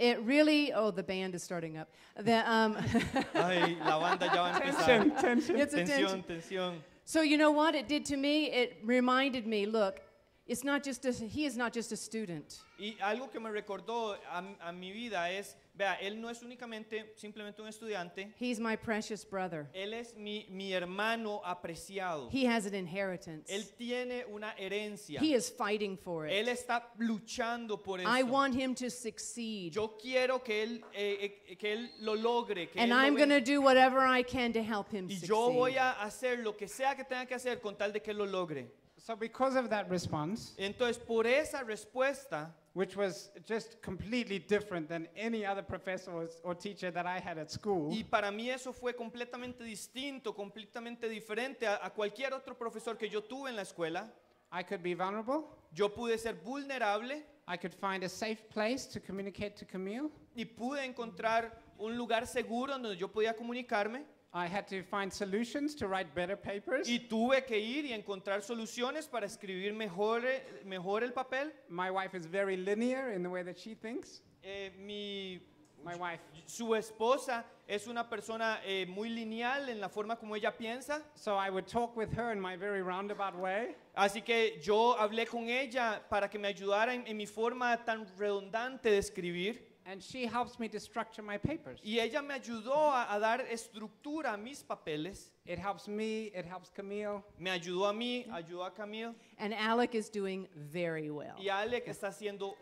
it really oh the band is starting up. The um Ay, la banda ya va a empezar. Tension, tension. It's a tension. tension. So, you know what it did to me? It reminded me look, it's not just a, he is not just a student. Y algo que me recordó a, a, mi vida es, vea, él no es únicamente simplemente un estudiante. He's my precious brother. Él es mi, mi hermano apreciado. He has an inheritance. Él tiene una herencia. He is fighting for it. Él está luchando por eso. I want him to succeed. Yo quiero que él eh, eh, que él lo logre, que And él I'm going to do whatever I can to help him succeed. Y yo voy a hacer lo que sea que tenga que hacer con tal de que él lo logre. So because of that response, entonces por esa respuesta, which was just completely different than any other professor or teacher that I had at school. Y para mí eso fue completamente distinto, completamente diferente a, a cualquier otro profesor que yo tuve en la escuela. I could be vulnerable. Yo pude ser vulnerable. I could find a safe place to communicate to Camille. Y pude encontrar un lugar seguro donde yo podía comunicarme. I had to find solutions to write better papers. Y tuve que ir y encontrar soluciones para escribir mejor, eh, mejor el papel. My wife is very linear in the way that she thinks. Eh, mi My wife. Su esposa es una persona eh, muy lineal en la forma como ella piensa. So I would talk with her in my very roundabout way. Así que yo hablé con ella para que me ayudara en, en mi forma tan redundante de escribir. And she helps me to structure my papers. Y ella me ayudó a, a dar estructura a mis papeles. It helps me, it helps Camille. Me ayudó a mí, ayudó a Camille. And Alec is doing very well. Y Alec está haciendo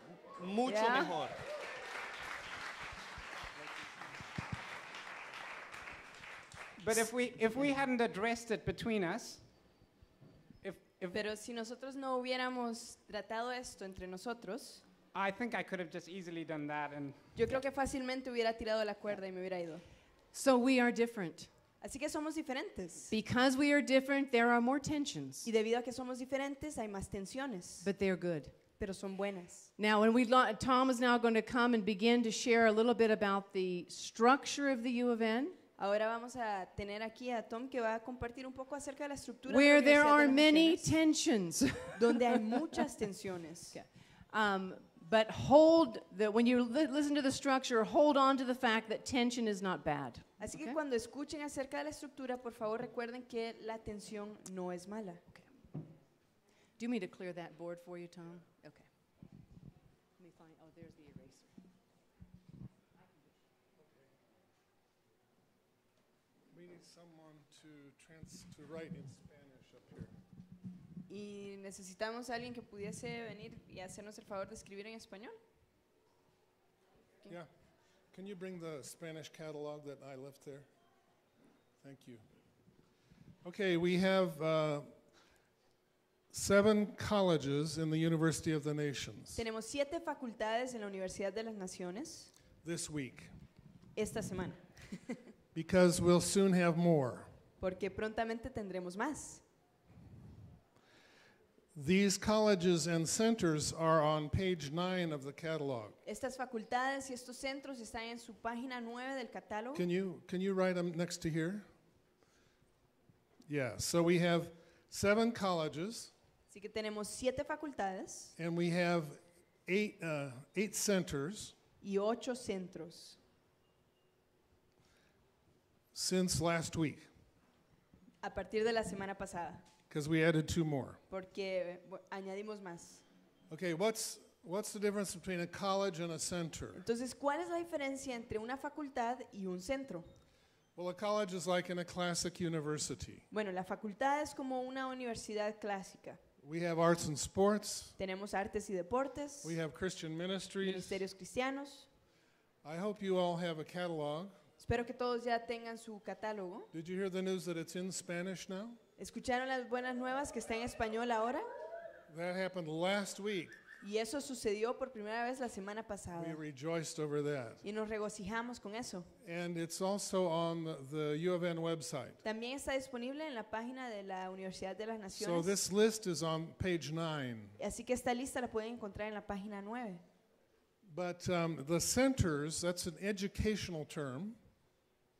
mucho yeah. mejor. But if we if we hadn't addressed it between us, if, if Pero si nosotros no hubiéramos tratado esto entre nosotros, I think I could have just easily done that and Yo creo que fácilmente hubiera tirado la cuerda y me hubiera ido. So we are different. Así que somos diferentes. Because we are different, there are more tensions. Y debido a que somos diferentes, hay más tensiones. But they are good. Pero son buenas. Now, when we Tom is now going to come and begin to share a little bit about the structure of the U of N. Ahora vamos a tener aquí a Tom que va a compartir un poco acerca de la estructura Where de la there are de many tensions. donde hay muchas tensiones. Okay. Um, But hold, the, when you li listen to the structure, hold on to the fact that tension is not bad. Así okay? que cuando escuchen acerca de la estructura, por favor recuerden que la tensión no es mala. Okay. Do you need to clear that board for you, Tom? Okay. Let me find, oh, there's the eraser. We need someone to, trans to write y necesitamos a alguien que pudiese venir y hacernos el favor de escribir en español. Yeah. Can you bring the Spanish catalog that I left there? Thank you. Okay, we have uh, seven colleges in the University of the Nations Tenemos siete facultades en la Universidad de las Naciones this week esta semana, because we'll soon have more. porque prontamente tendremos más. These colleges and centers are on page 9 of the catalog. Estas facultades y estos centros están en su página 9 del catálogo. Can you can you write them next to here? Yeah, so we have seven colleges. Así que tenemos facultades. And we have eight uh, eight centers. Y centros. Since last week. A partir de la semana pasada. Because we added two more. Porque añadimos más. Okay, what's what's the difference between a college and a center? Entonces, ¿cuál es la diferencia entre una facultad y un centro? Well, a college is like in a classic university. Bueno, la facultad es como una universidad clásica. We have arts and sports. Tenemos artes y deportes. We have Christian ministries. Ministerios cristianos. I hope you all have a catalog. Espero que todos ya tengan su catálogo. Did you hear the news that it's in Spanish now? ¿Escucharon las buenas nuevas que está en español ahora? Y eso sucedió por primera vez la semana pasada. Y nos regocijamos con eso. También está disponible en la página de la Universidad de las Naciones. Así que esta lista la pueden encontrar en la página 9. Um,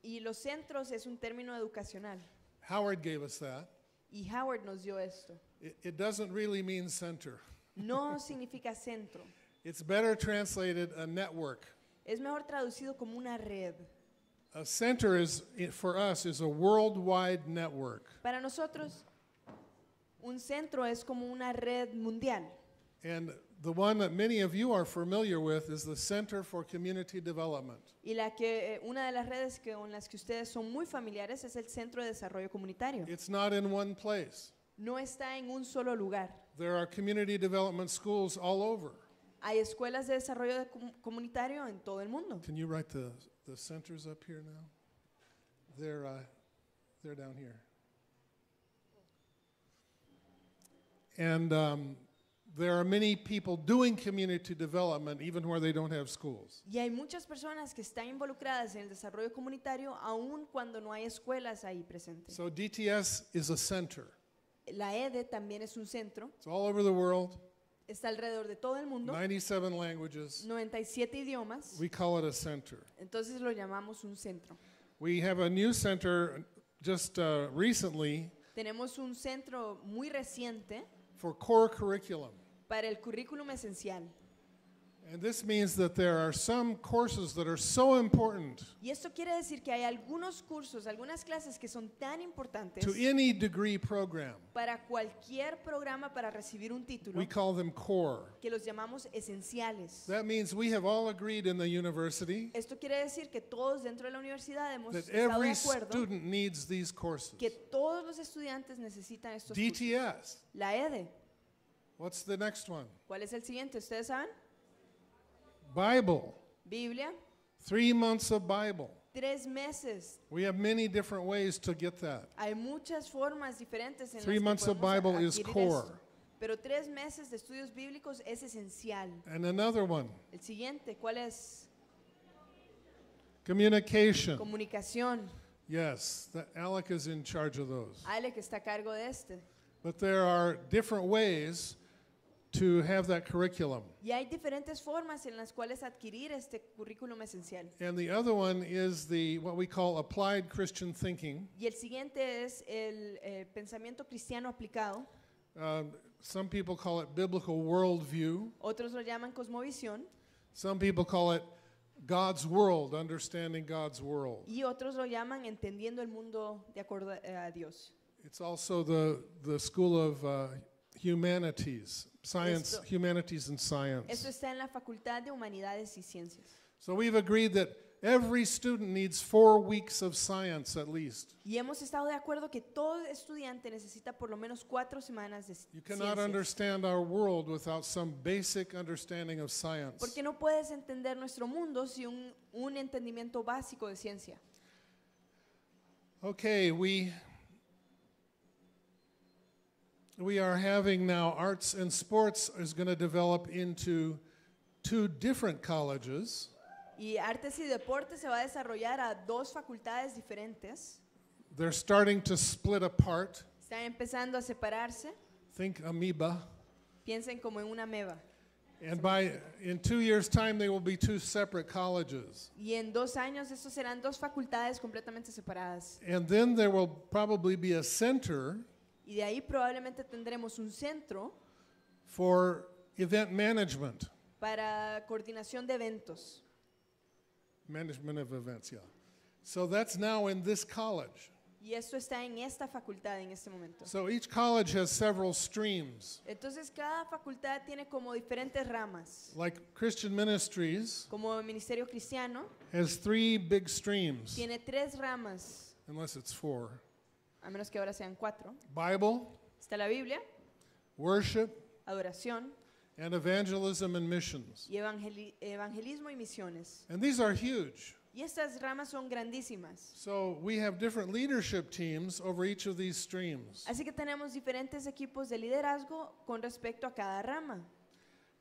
y los centros es un término educacional. Howard gave us that. Y Howard nos dio esto. It, it doesn't really mean center. No significa centro. It's better translated a network. Es mejor traducido como una red. A center is for us is a worldwide network. Para nosotros un centro es como una red mundial. And the one that many of you are familiar with is the Center for Community Development. Y la que eh, una de las redes que, con las que ustedes son muy familiares es el Centro de Desarrollo Comunitario. It's not in one place. No está en un solo lugar. There are community development schools all over. Hay escuelas de desarrollo comunitario en todo el mundo. Can you write the, the centers up here now? They're, uh, they're down here. And um, there are many people doing community development even where they don't have schools. Y hay muchas personas que están involucradas en el desarrollo comunitario aun cuando no hay escuelas ahí presentes. So DTS is a center. La EDE también es un centro. It's all over the world. Está alrededor de todo el mundo. 97 languages. 97 idiomas. We call it a center. Entonces lo llamamos un centro. We have a new center just uh, recently. Tenemos un centro muy reciente. For core curriculum. para el currículum esencial. Y esto quiere decir que hay algunos cursos, algunas clases que son tan importantes para cualquier programa para recibir un título que los llamamos esenciales. Esto quiere decir que todos dentro de la universidad hemos estado de acuerdo que todos los estudiantes necesitan estos cursos. DTS, La EDE, What's the next one? ¿Cuál es el siguiente? ¿Ustedes saben? Bible. Biblia. Three months of Bible. Tres meses. We have many different ways to get that. Hay muchas formas diferentes en Three months of Bible is core. Pero tres meses de estudios bíblicos es esencial. And another one. El siguiente, ¿cuál es? Communication. Comunicación. Yes, Alec is in charge of those. Alec está a cargo de este. But there are different ways to have that curriculum. Y hay diferentes formas en las cuales adquirir este currículum esencial. And the other one is the what we call applied Christian thinking. Y el siguiente es el eh, pensamiento cristiano aplicado. Um, some people call it biblical worldview. Otros lo llaman cosmovisión. Some people call it God's world, understanding God's world. Y otros lo llaman entendiendo el mundo de acuerdo eh, a Dios. It's also the the school of uh, humanities, science, Esto. humanities and science. Esto está en la Facultad de Humanidades y Ciencias. So we've agreed that every student needs four weeks of science at least. Y hemos estado de acuerdo que todo estudiante necesita por lo menos cuatro semanas de ciencias. You cannot ciencias. understand our world without some basic understanding of science. Porque no puedes entender nuestro mundo sin un, un entendimiento básico de ciencia. Okay, we we are having now arts and sports is going to develop into two different colleges. Y artes y deportes se va a desarrollar a dos facultades diferentes. They're starting to split apart. Están empezando a separarse. Think amoeba. Piensen como en una ameba. And by in two years' time, they will be two separate colleges. Y en dos años, estos serán dos facultades completamente separadas. And then there will probably be a center. Y de ahí probablemente tendremos un centro for event management, para coordinación de eventos. management of events, Ya. So that's now in this college. Y esto está en esta facultad en este momento. So each college has several streams. Entonces cada facultad tiene como diferentes ramas. Like Christian Ministries Como ministerio cristiano has three big streams, tiene tres ramas, unless it's four a menos que ahora sean cuatro. Bible, Está la Biblia, worship, adoración and evangelism and missions. y evangelismo y misiones. And these are huge. Y estas ramas son grandísimas. So we have different leadership teams over each of these streams. Así que tenemos diferentes equipos de liderazgo con respecto a cada rama.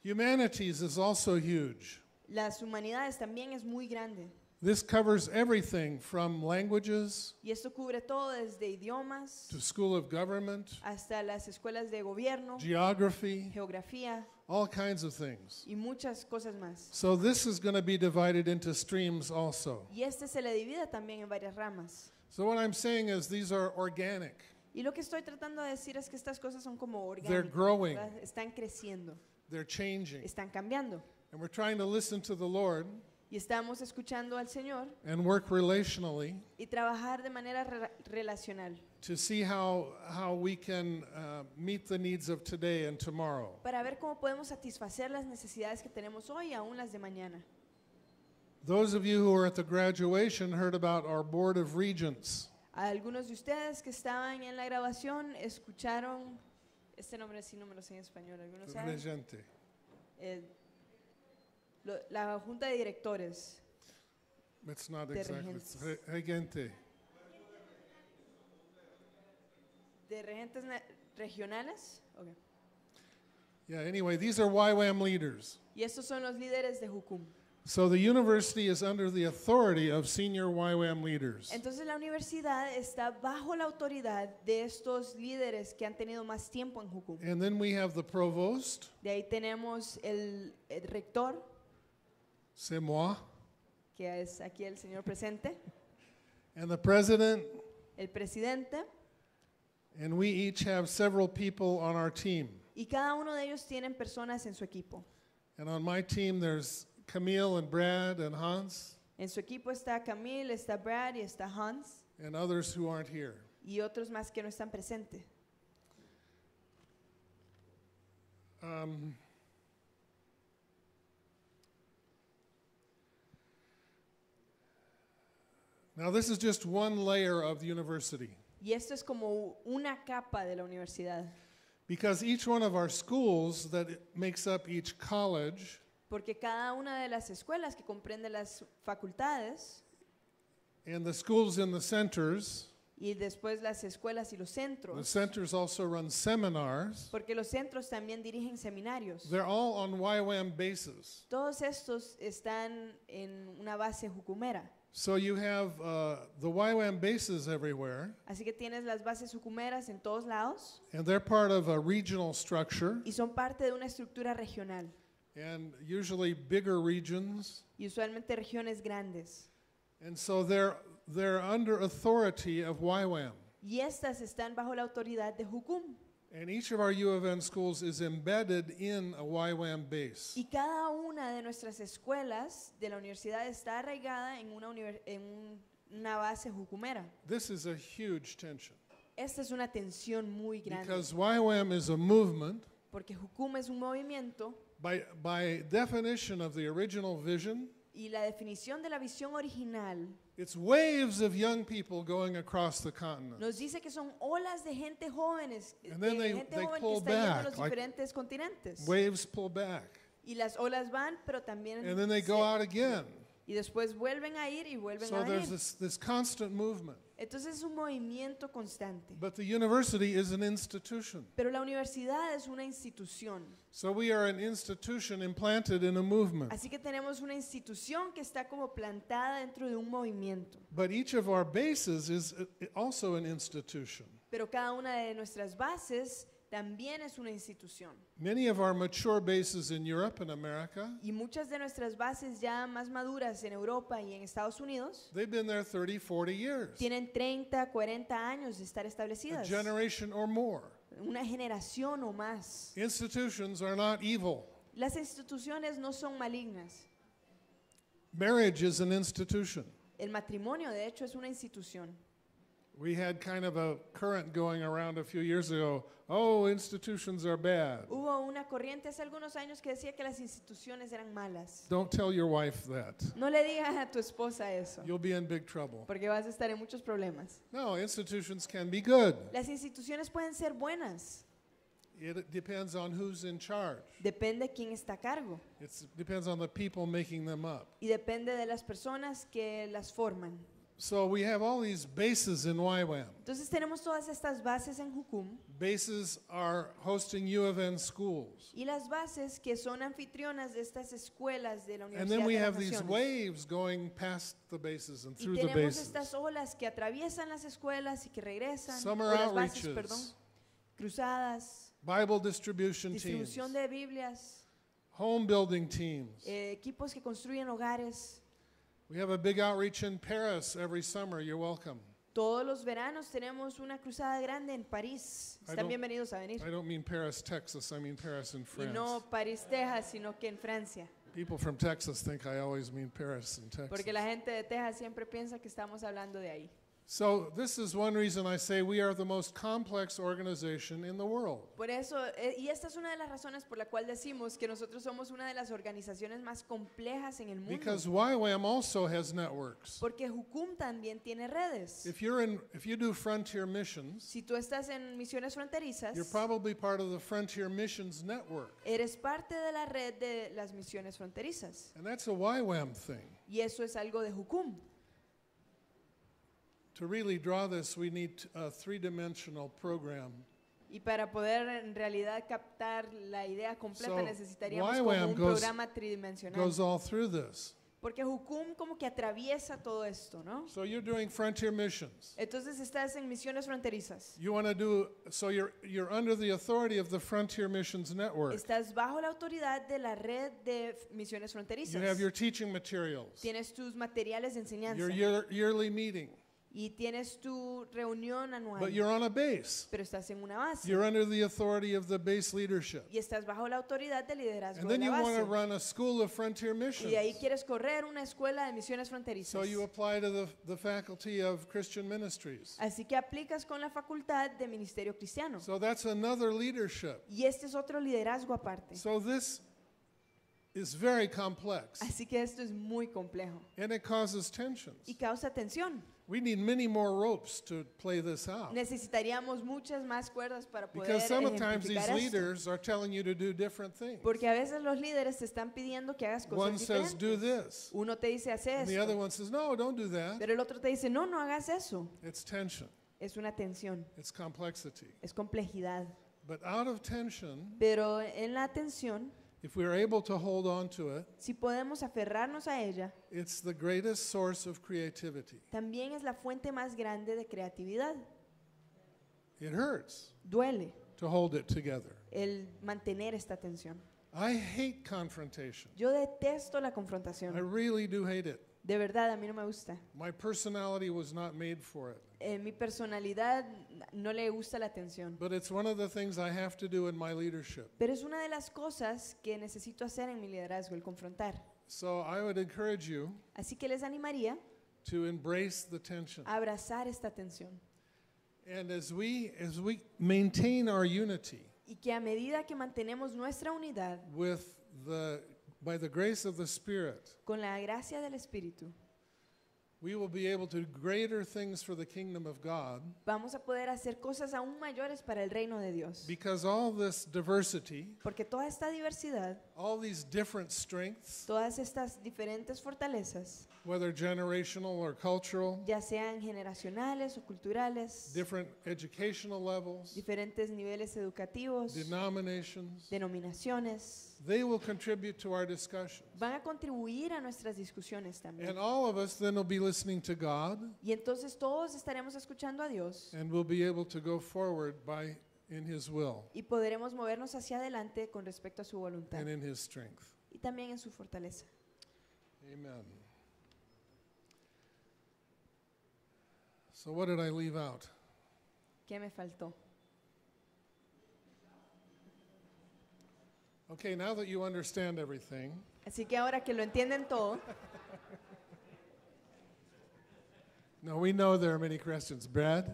Humanities is also huge. Las humanidades también es muy grande. This covers everything from languages y esto cubre todo desde idiomas to school of government, hasta las escuelas de gobierno, geography, geografía, all kinds of things. y muchas cosas más. So this is going to be divided into streams also. Y este se le divide también en varias ramas. So what I'm saying is these are organic. Y lo que estoy tratando de decir es que estas cosas son como They're growing. están creciendo, They're changing. están cambiando. And we're trying to listen to the Lord y estamos escuchando al Señor y trabajar de manera relacional para ver cómo podemos satisfacer las necesidades que tenemos hoy y aún las de mañana. Algunos de ustedes que estaban en la grabación escucharon este nombre, sin números en español. ¿Algunos saben? Regente. Eh, la junta de directores. It's not De exactly, regentes. regente. ¿De regentes regionales? Ok. Yeah, anyway, these are YWAM leaders. Y estos son los líderes de Jucum. So the university is under the authority of senior YWAM leaders. Entonces la universidad está bajo la autoridad de estos líderes que han tenido más tiempo en Jucum. And then we have the provost, De ahí tenemos el rector C'est moi. Que es aquí el señor presente. And the president. El presidente. And we each have several people on our team. Y cada uno de ellos tienen personas en su equipo. And on my team there's Camille and Brad and Hans. En su equipo está Camille, está Brad y está Hans. And others who aren't here. Y otros más que no están presentes. Um, Now this is just one layer of the university. Y esto es como una capa de la universidad. Because each one of our schools that makes up each college Porque cada una de las escuelas que comprende las facultades and the schools in the centers y después las escuelas y los centros. The centers also run seminars. Porque los centros también dirigen seminarios. They're all on YWAM basis. Todos estos están en una base jucumera. So you have uh, the YWAM bases everywhere. Así que tienes las bases sucumeras en todos lados. And they're part of a regional structure. Y son parte de una estructura regional. And usually bigger regions. Y usualmente regiones grandes. And so they're they're under authority of YWAM. Y estas están bajo la autoridad de Hukum. Y cada una de nuestras escuelas de la universidad está arraigada en una, base jucumera. Esta es una tensión muy grande porque Jucum es un movimiento y la definición de la visión original It's waves of young people going across the continent. Nos dice que son olas de gente jóvenes, And then eh, they, gente they joven que back, like Waves pull back. Y las olas van, pero también And then they go out again. Y después vuelven a ir y vuelven a ir. Entonces es un movimiento constante. Pero la universidad es una institución. Así que tenemos una institución que está como plantada dentro de un movimiento. Uh, Pero cada una de nuestras bases también es una institución. Y muchas de nuestras bases ya más maduras en Europa y en Estados Unidos tienen 30, 40 años de estar establecidas. Una generación o más. Las instituciones no son malignas. El matrimonio, de hecho, es una institución. We had kind of a current going around a few years ago. Oh, institutions are bad. Hubo una corriente hace algunos años que decía que las instituciones eran malas. Don't tell your wife that. No le digas a tu esposa eso. You'll be in big trouble. Porque vas a estar en muchos problemas. No, institutions can be good. Las instituciones pueden ser buenas. It depends on who's in charge. Depende quién está a cargo. It depends on the people making them up. Y depende de las personas que las forman. So we have all these bases in YWAM. Entonces tenemos todas estas bases en Jukum. Bases are hosting U of N schools. Y las bases que son anfitrionas de estas escuelas de la Universidad And then we de have these waves going past the bases and through the bases. Y tenemos estas olas que atraviesan las escuelas y que regresan Summer las bases, outreaches. perdón. Cruzadas. Bible distribution distribución teams. Distribución de Biblias. Home building teams. Eh, equipos que construyen hogares. We have a big outreach in Paris every summer. You're welcome. Todos los veranos tenemos una cruzada grande en París. Están bienvenidos a venir. I don't mean Paris, Texas. I mean Paris in Y France. no París, Texas, sino que en Francia. People from Texas think I always mean Paris in Texas. Porque la gente de Texas siempre piensa que estamos hablando de ahí. Por eso eh, y esta es una de las razones por la cual decimos que nosotros somos una de las organizaciones más complejas en el mundo. Because also has networks. Porque Hukum también tiene redes. If you're in if you do frontier missions, si tú estás en misiones fronterizas, you're probably part of the frontier missions network. Eres parte de la red de las misiones fronterizas. And that's thing. Y eso es algo de Hukum. To really draw this, we need a uh, three-dimensional program. Y para poder en realidad captar la idea completa so, necesitaríamos como un goes, programa tridimensional. Goes all through this. Porque Hukum como que atraviesa todo esto, ¿no? So you're doing frontier missions. Entonces estás en misiones fronterizas. You want to do so you're you're under the authority of the Frontier Missions Network. Estás bajo la autoridad de la red de misiones fronterizas. You have your teaching materials. Tienes tus materiales de enseñanza. Your year, yearly meeting y tienes tu reunión anual. Pero estás en una base. Y estás bajo la autoridad de liderazgo de la base. Y ahí quieres correr una escuela de misiones fronterizas. Así que aplicas con la facultad de ministerio cristiano. Y este es otro liderazgo aparte. Así que esto es muy complejo. Y causa tensión. Necesitaríamos muchas más cuerdas para poder Because esto. Porque a veces los líderes te están pidiendo que hagas cosas diferentes. Uno te dice, haz the esto. one Pero el otro te dice, no, no hagas eso. It's tension, Es una tensión, es complejidad. Pero en la tensión able to hold on si podemos aferrarnos a ella, it's the greatest source of creativity. también es la fuente más grande de creatividad. It Duele el mantener esta tensión. Yo detesto la confrontación. De verdad, a mí no me gusta. My personality was not made for it mi personalidad no le gusta la atención. Pero es una de las cosas que necesito hacer en mi liderazgo, el confrontar. Así que les animaría a abrazar esta tensión. Y que a medida que mantenemos nuestra unidad con la gracia del Espíritu, We will be able to do greater things for the kingdom of God Vamos a poder hacer cosas aún mayores para el reino de Dios. because all this diversity, Porque toda esta diversidad, all these different strengths, todas estas diferentes fortalezas, whether cultural, ya sean generacionales o culturales, educational levels, diferentes niveles educativos, denominaciones, van a contribuir a nuestras discusiones también. y entonces todos estaremos escuchando a Dios. y podremos movernos hacia adelante con respecto a su voluntad y también en su fortaleza. Amen. So what did I leave out? ¿Qué me faltó? Okay, now that you understand everything, Así que ahora que lo entienden todo, now we know there are many questions. Brad?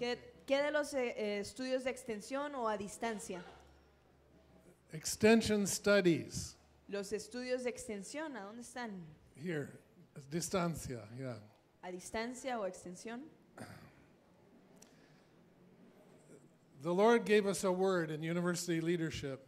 ¿qué, qué de los eh, eh, estudios de extensión o a distancia? Extension studies. Los estudios de extensión, ¿a dónde están? Here, distancia, yeah. a distancia o extensión. The Lord gave us a word in university leadership.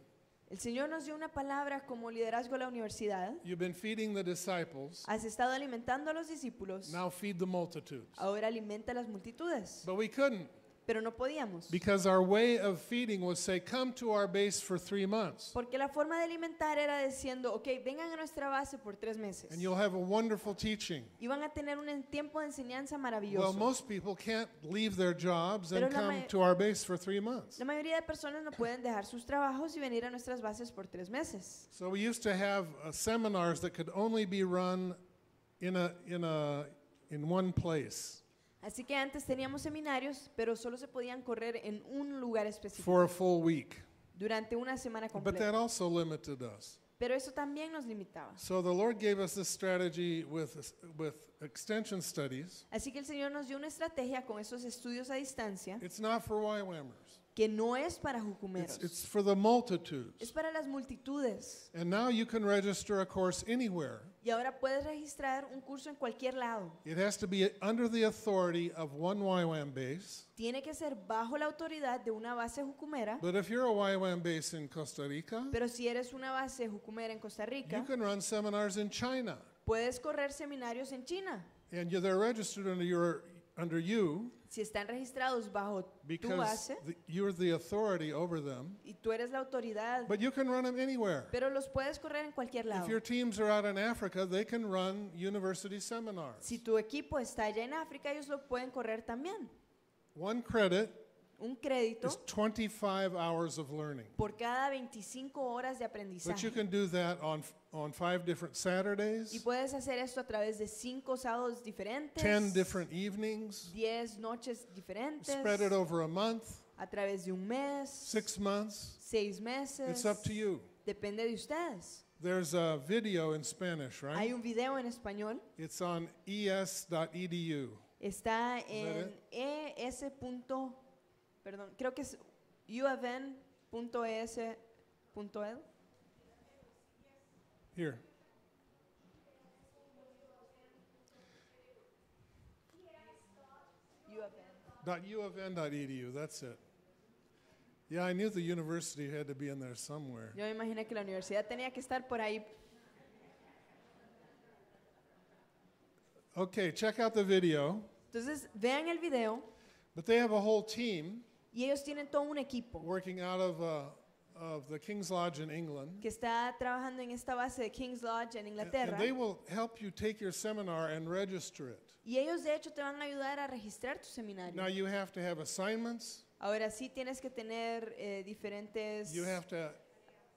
El Señor nos dio una palabra como liderazgo a la universidad. You've been feeding the disciples. Has estado alimentando a los discípulos. Now feed the multitudes. Ahora alimenta a las multitudes. But we couldn't pero no podíamos. Because our way of feeding was say, come to our base for three months. Porque la forma de alimentar era diciendo, okay, vengan a nuestra base por tres meses. And you'll have a wonderful teaching. Y van a tener un tiempo de enseñanza maravilloso. Well, most people can't leave their jobs and come to our base for three months. La mayoría de personas no pueden dejar sus trabajos y venir a nuestras bases por tres meses. So we used to have uh, seminars that could only be run in a in a in one place. Así que antes teníamos seminarios, pero solo se podían correr en un lugar específico durante una semana completa. Pero eso también nos limitaba. Así que el Señor nos dio una estrategia con esos estudios a distancia que no es para It's, it's for the multitudes. es para las multitudes. And now you can register a course anywhere. Y ahora puedes registrar un curso en cualquier lado. It has to be under the authority of one YWAM base. Tiene que ser bajo la autoridad de una base jucumera, But if you're a YWAM base in Costa Rica, pero si eres una base jucumera en Costa Rica. you can run seminars in China. puedes correr seminarios en China and you, they're registered under your under you, si están registrados bajo tu base y tú eres la autoridad, em pero los puedes correr en cualquier lado. Si tu equipo está allá en África, ellos lo pueden correr también. One credit un crédito 25 hours learning. por cada 25 horas de you aprendizaje. can do that on, different Y puedes hacer esto a través de cinco sábados diferentes, different evenings, noches diferentes, spread it over a month, través de un mes, months. It's up to you. Depende de ustedes. There's a video in Spanish, Hay right? un video en español, It's on es.edu. está en es.edu. perdón, creo que es uaven.es.edu. Here. .ufn.edu, that's it. Yeah, I knew the university had to be in there somewhere. Yo me imaginé que la universidad tenía que estar por ahí. Okay, check out the video. Entonces, vean el video. But they have a whole team. Y ellos tienen todo un equipo uh, que está trabajando en esta base de King's Lodge en Inglaterra. y ellos de hecho te van a ayudar a registrar tu seminario. Ahora sí tienes que tener eh, diferentes you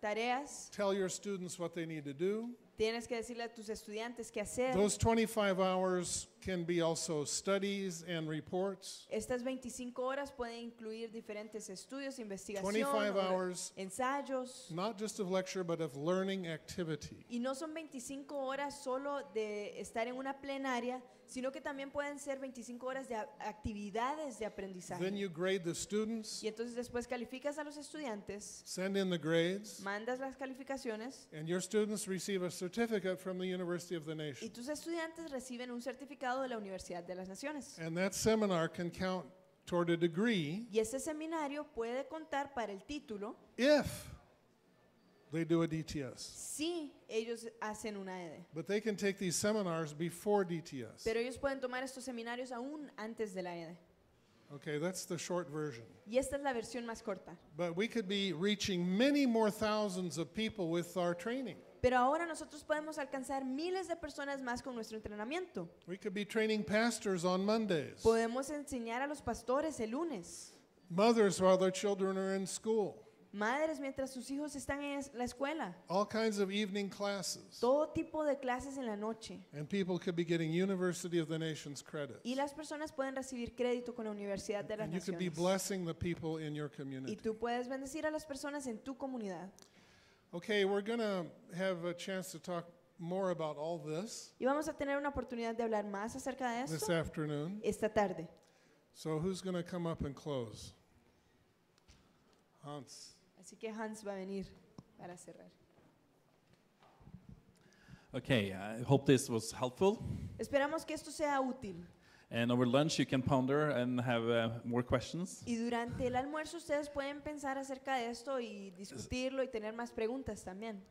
tareas. Tell your students what they need to do. Tienes que decirle a tus estudiantes qué hacer. Those 25 hours can be also studies and reports. Estas 25 horas pueden incluir diferentes estudios, investigación, 25 hours, ensayos. Not just of lecture, but of learning activity. Y no son 25 horas solo de estar en una plenaria, sino que también pueden ser 25 horas de actividades de aprendizaje. y entonces después calificas a los estudiantes, mandas las calificaciones, Y tus estudiantes reciben un certificado de la Universidad de las Naciones. Y ese seminario puede contar para el título. If They do a DTS. Sí, ellos hacen una ED. But they can take these seminars before DTS. Pero ellos pueden tomar estos seminarios aún antes de la ED. Okay, that's the short version. Y esta es la versión más corta. But we could be reaching many more thousands of people with our training. Pero ahora nosotros podemos alcanzar miles de personas más con nuestro entrenamiento. We could be training pastors on Mondays, Podemos enseñar a los pastores el lunes, mothers while their children are in school, Madres mientras sus hijos están en la escuela. all kinds of evening classes. Todo tipo de clases en la noche. And people could be getting University of the Nations credit. Y las personas pueden recibir crédito con la Universidad de las And you could be blessing the people in your community. Y tú puedes bendecir a las personas en tu comunidad. Okay, we're going to have a chance to talk more about all this Y vamos a tener una oportunidad de hablar más acerca de this esto afternoon. esta tarde. So who's going to come up and close? Hans. Así que Hans va a venir para cerrar. Okay, I hope this was helpful. Esperamos que esto sea útil. Y durante el almuerzo ustedes pueden pensar acerca de esto y discutirlo y tener más preguntas también.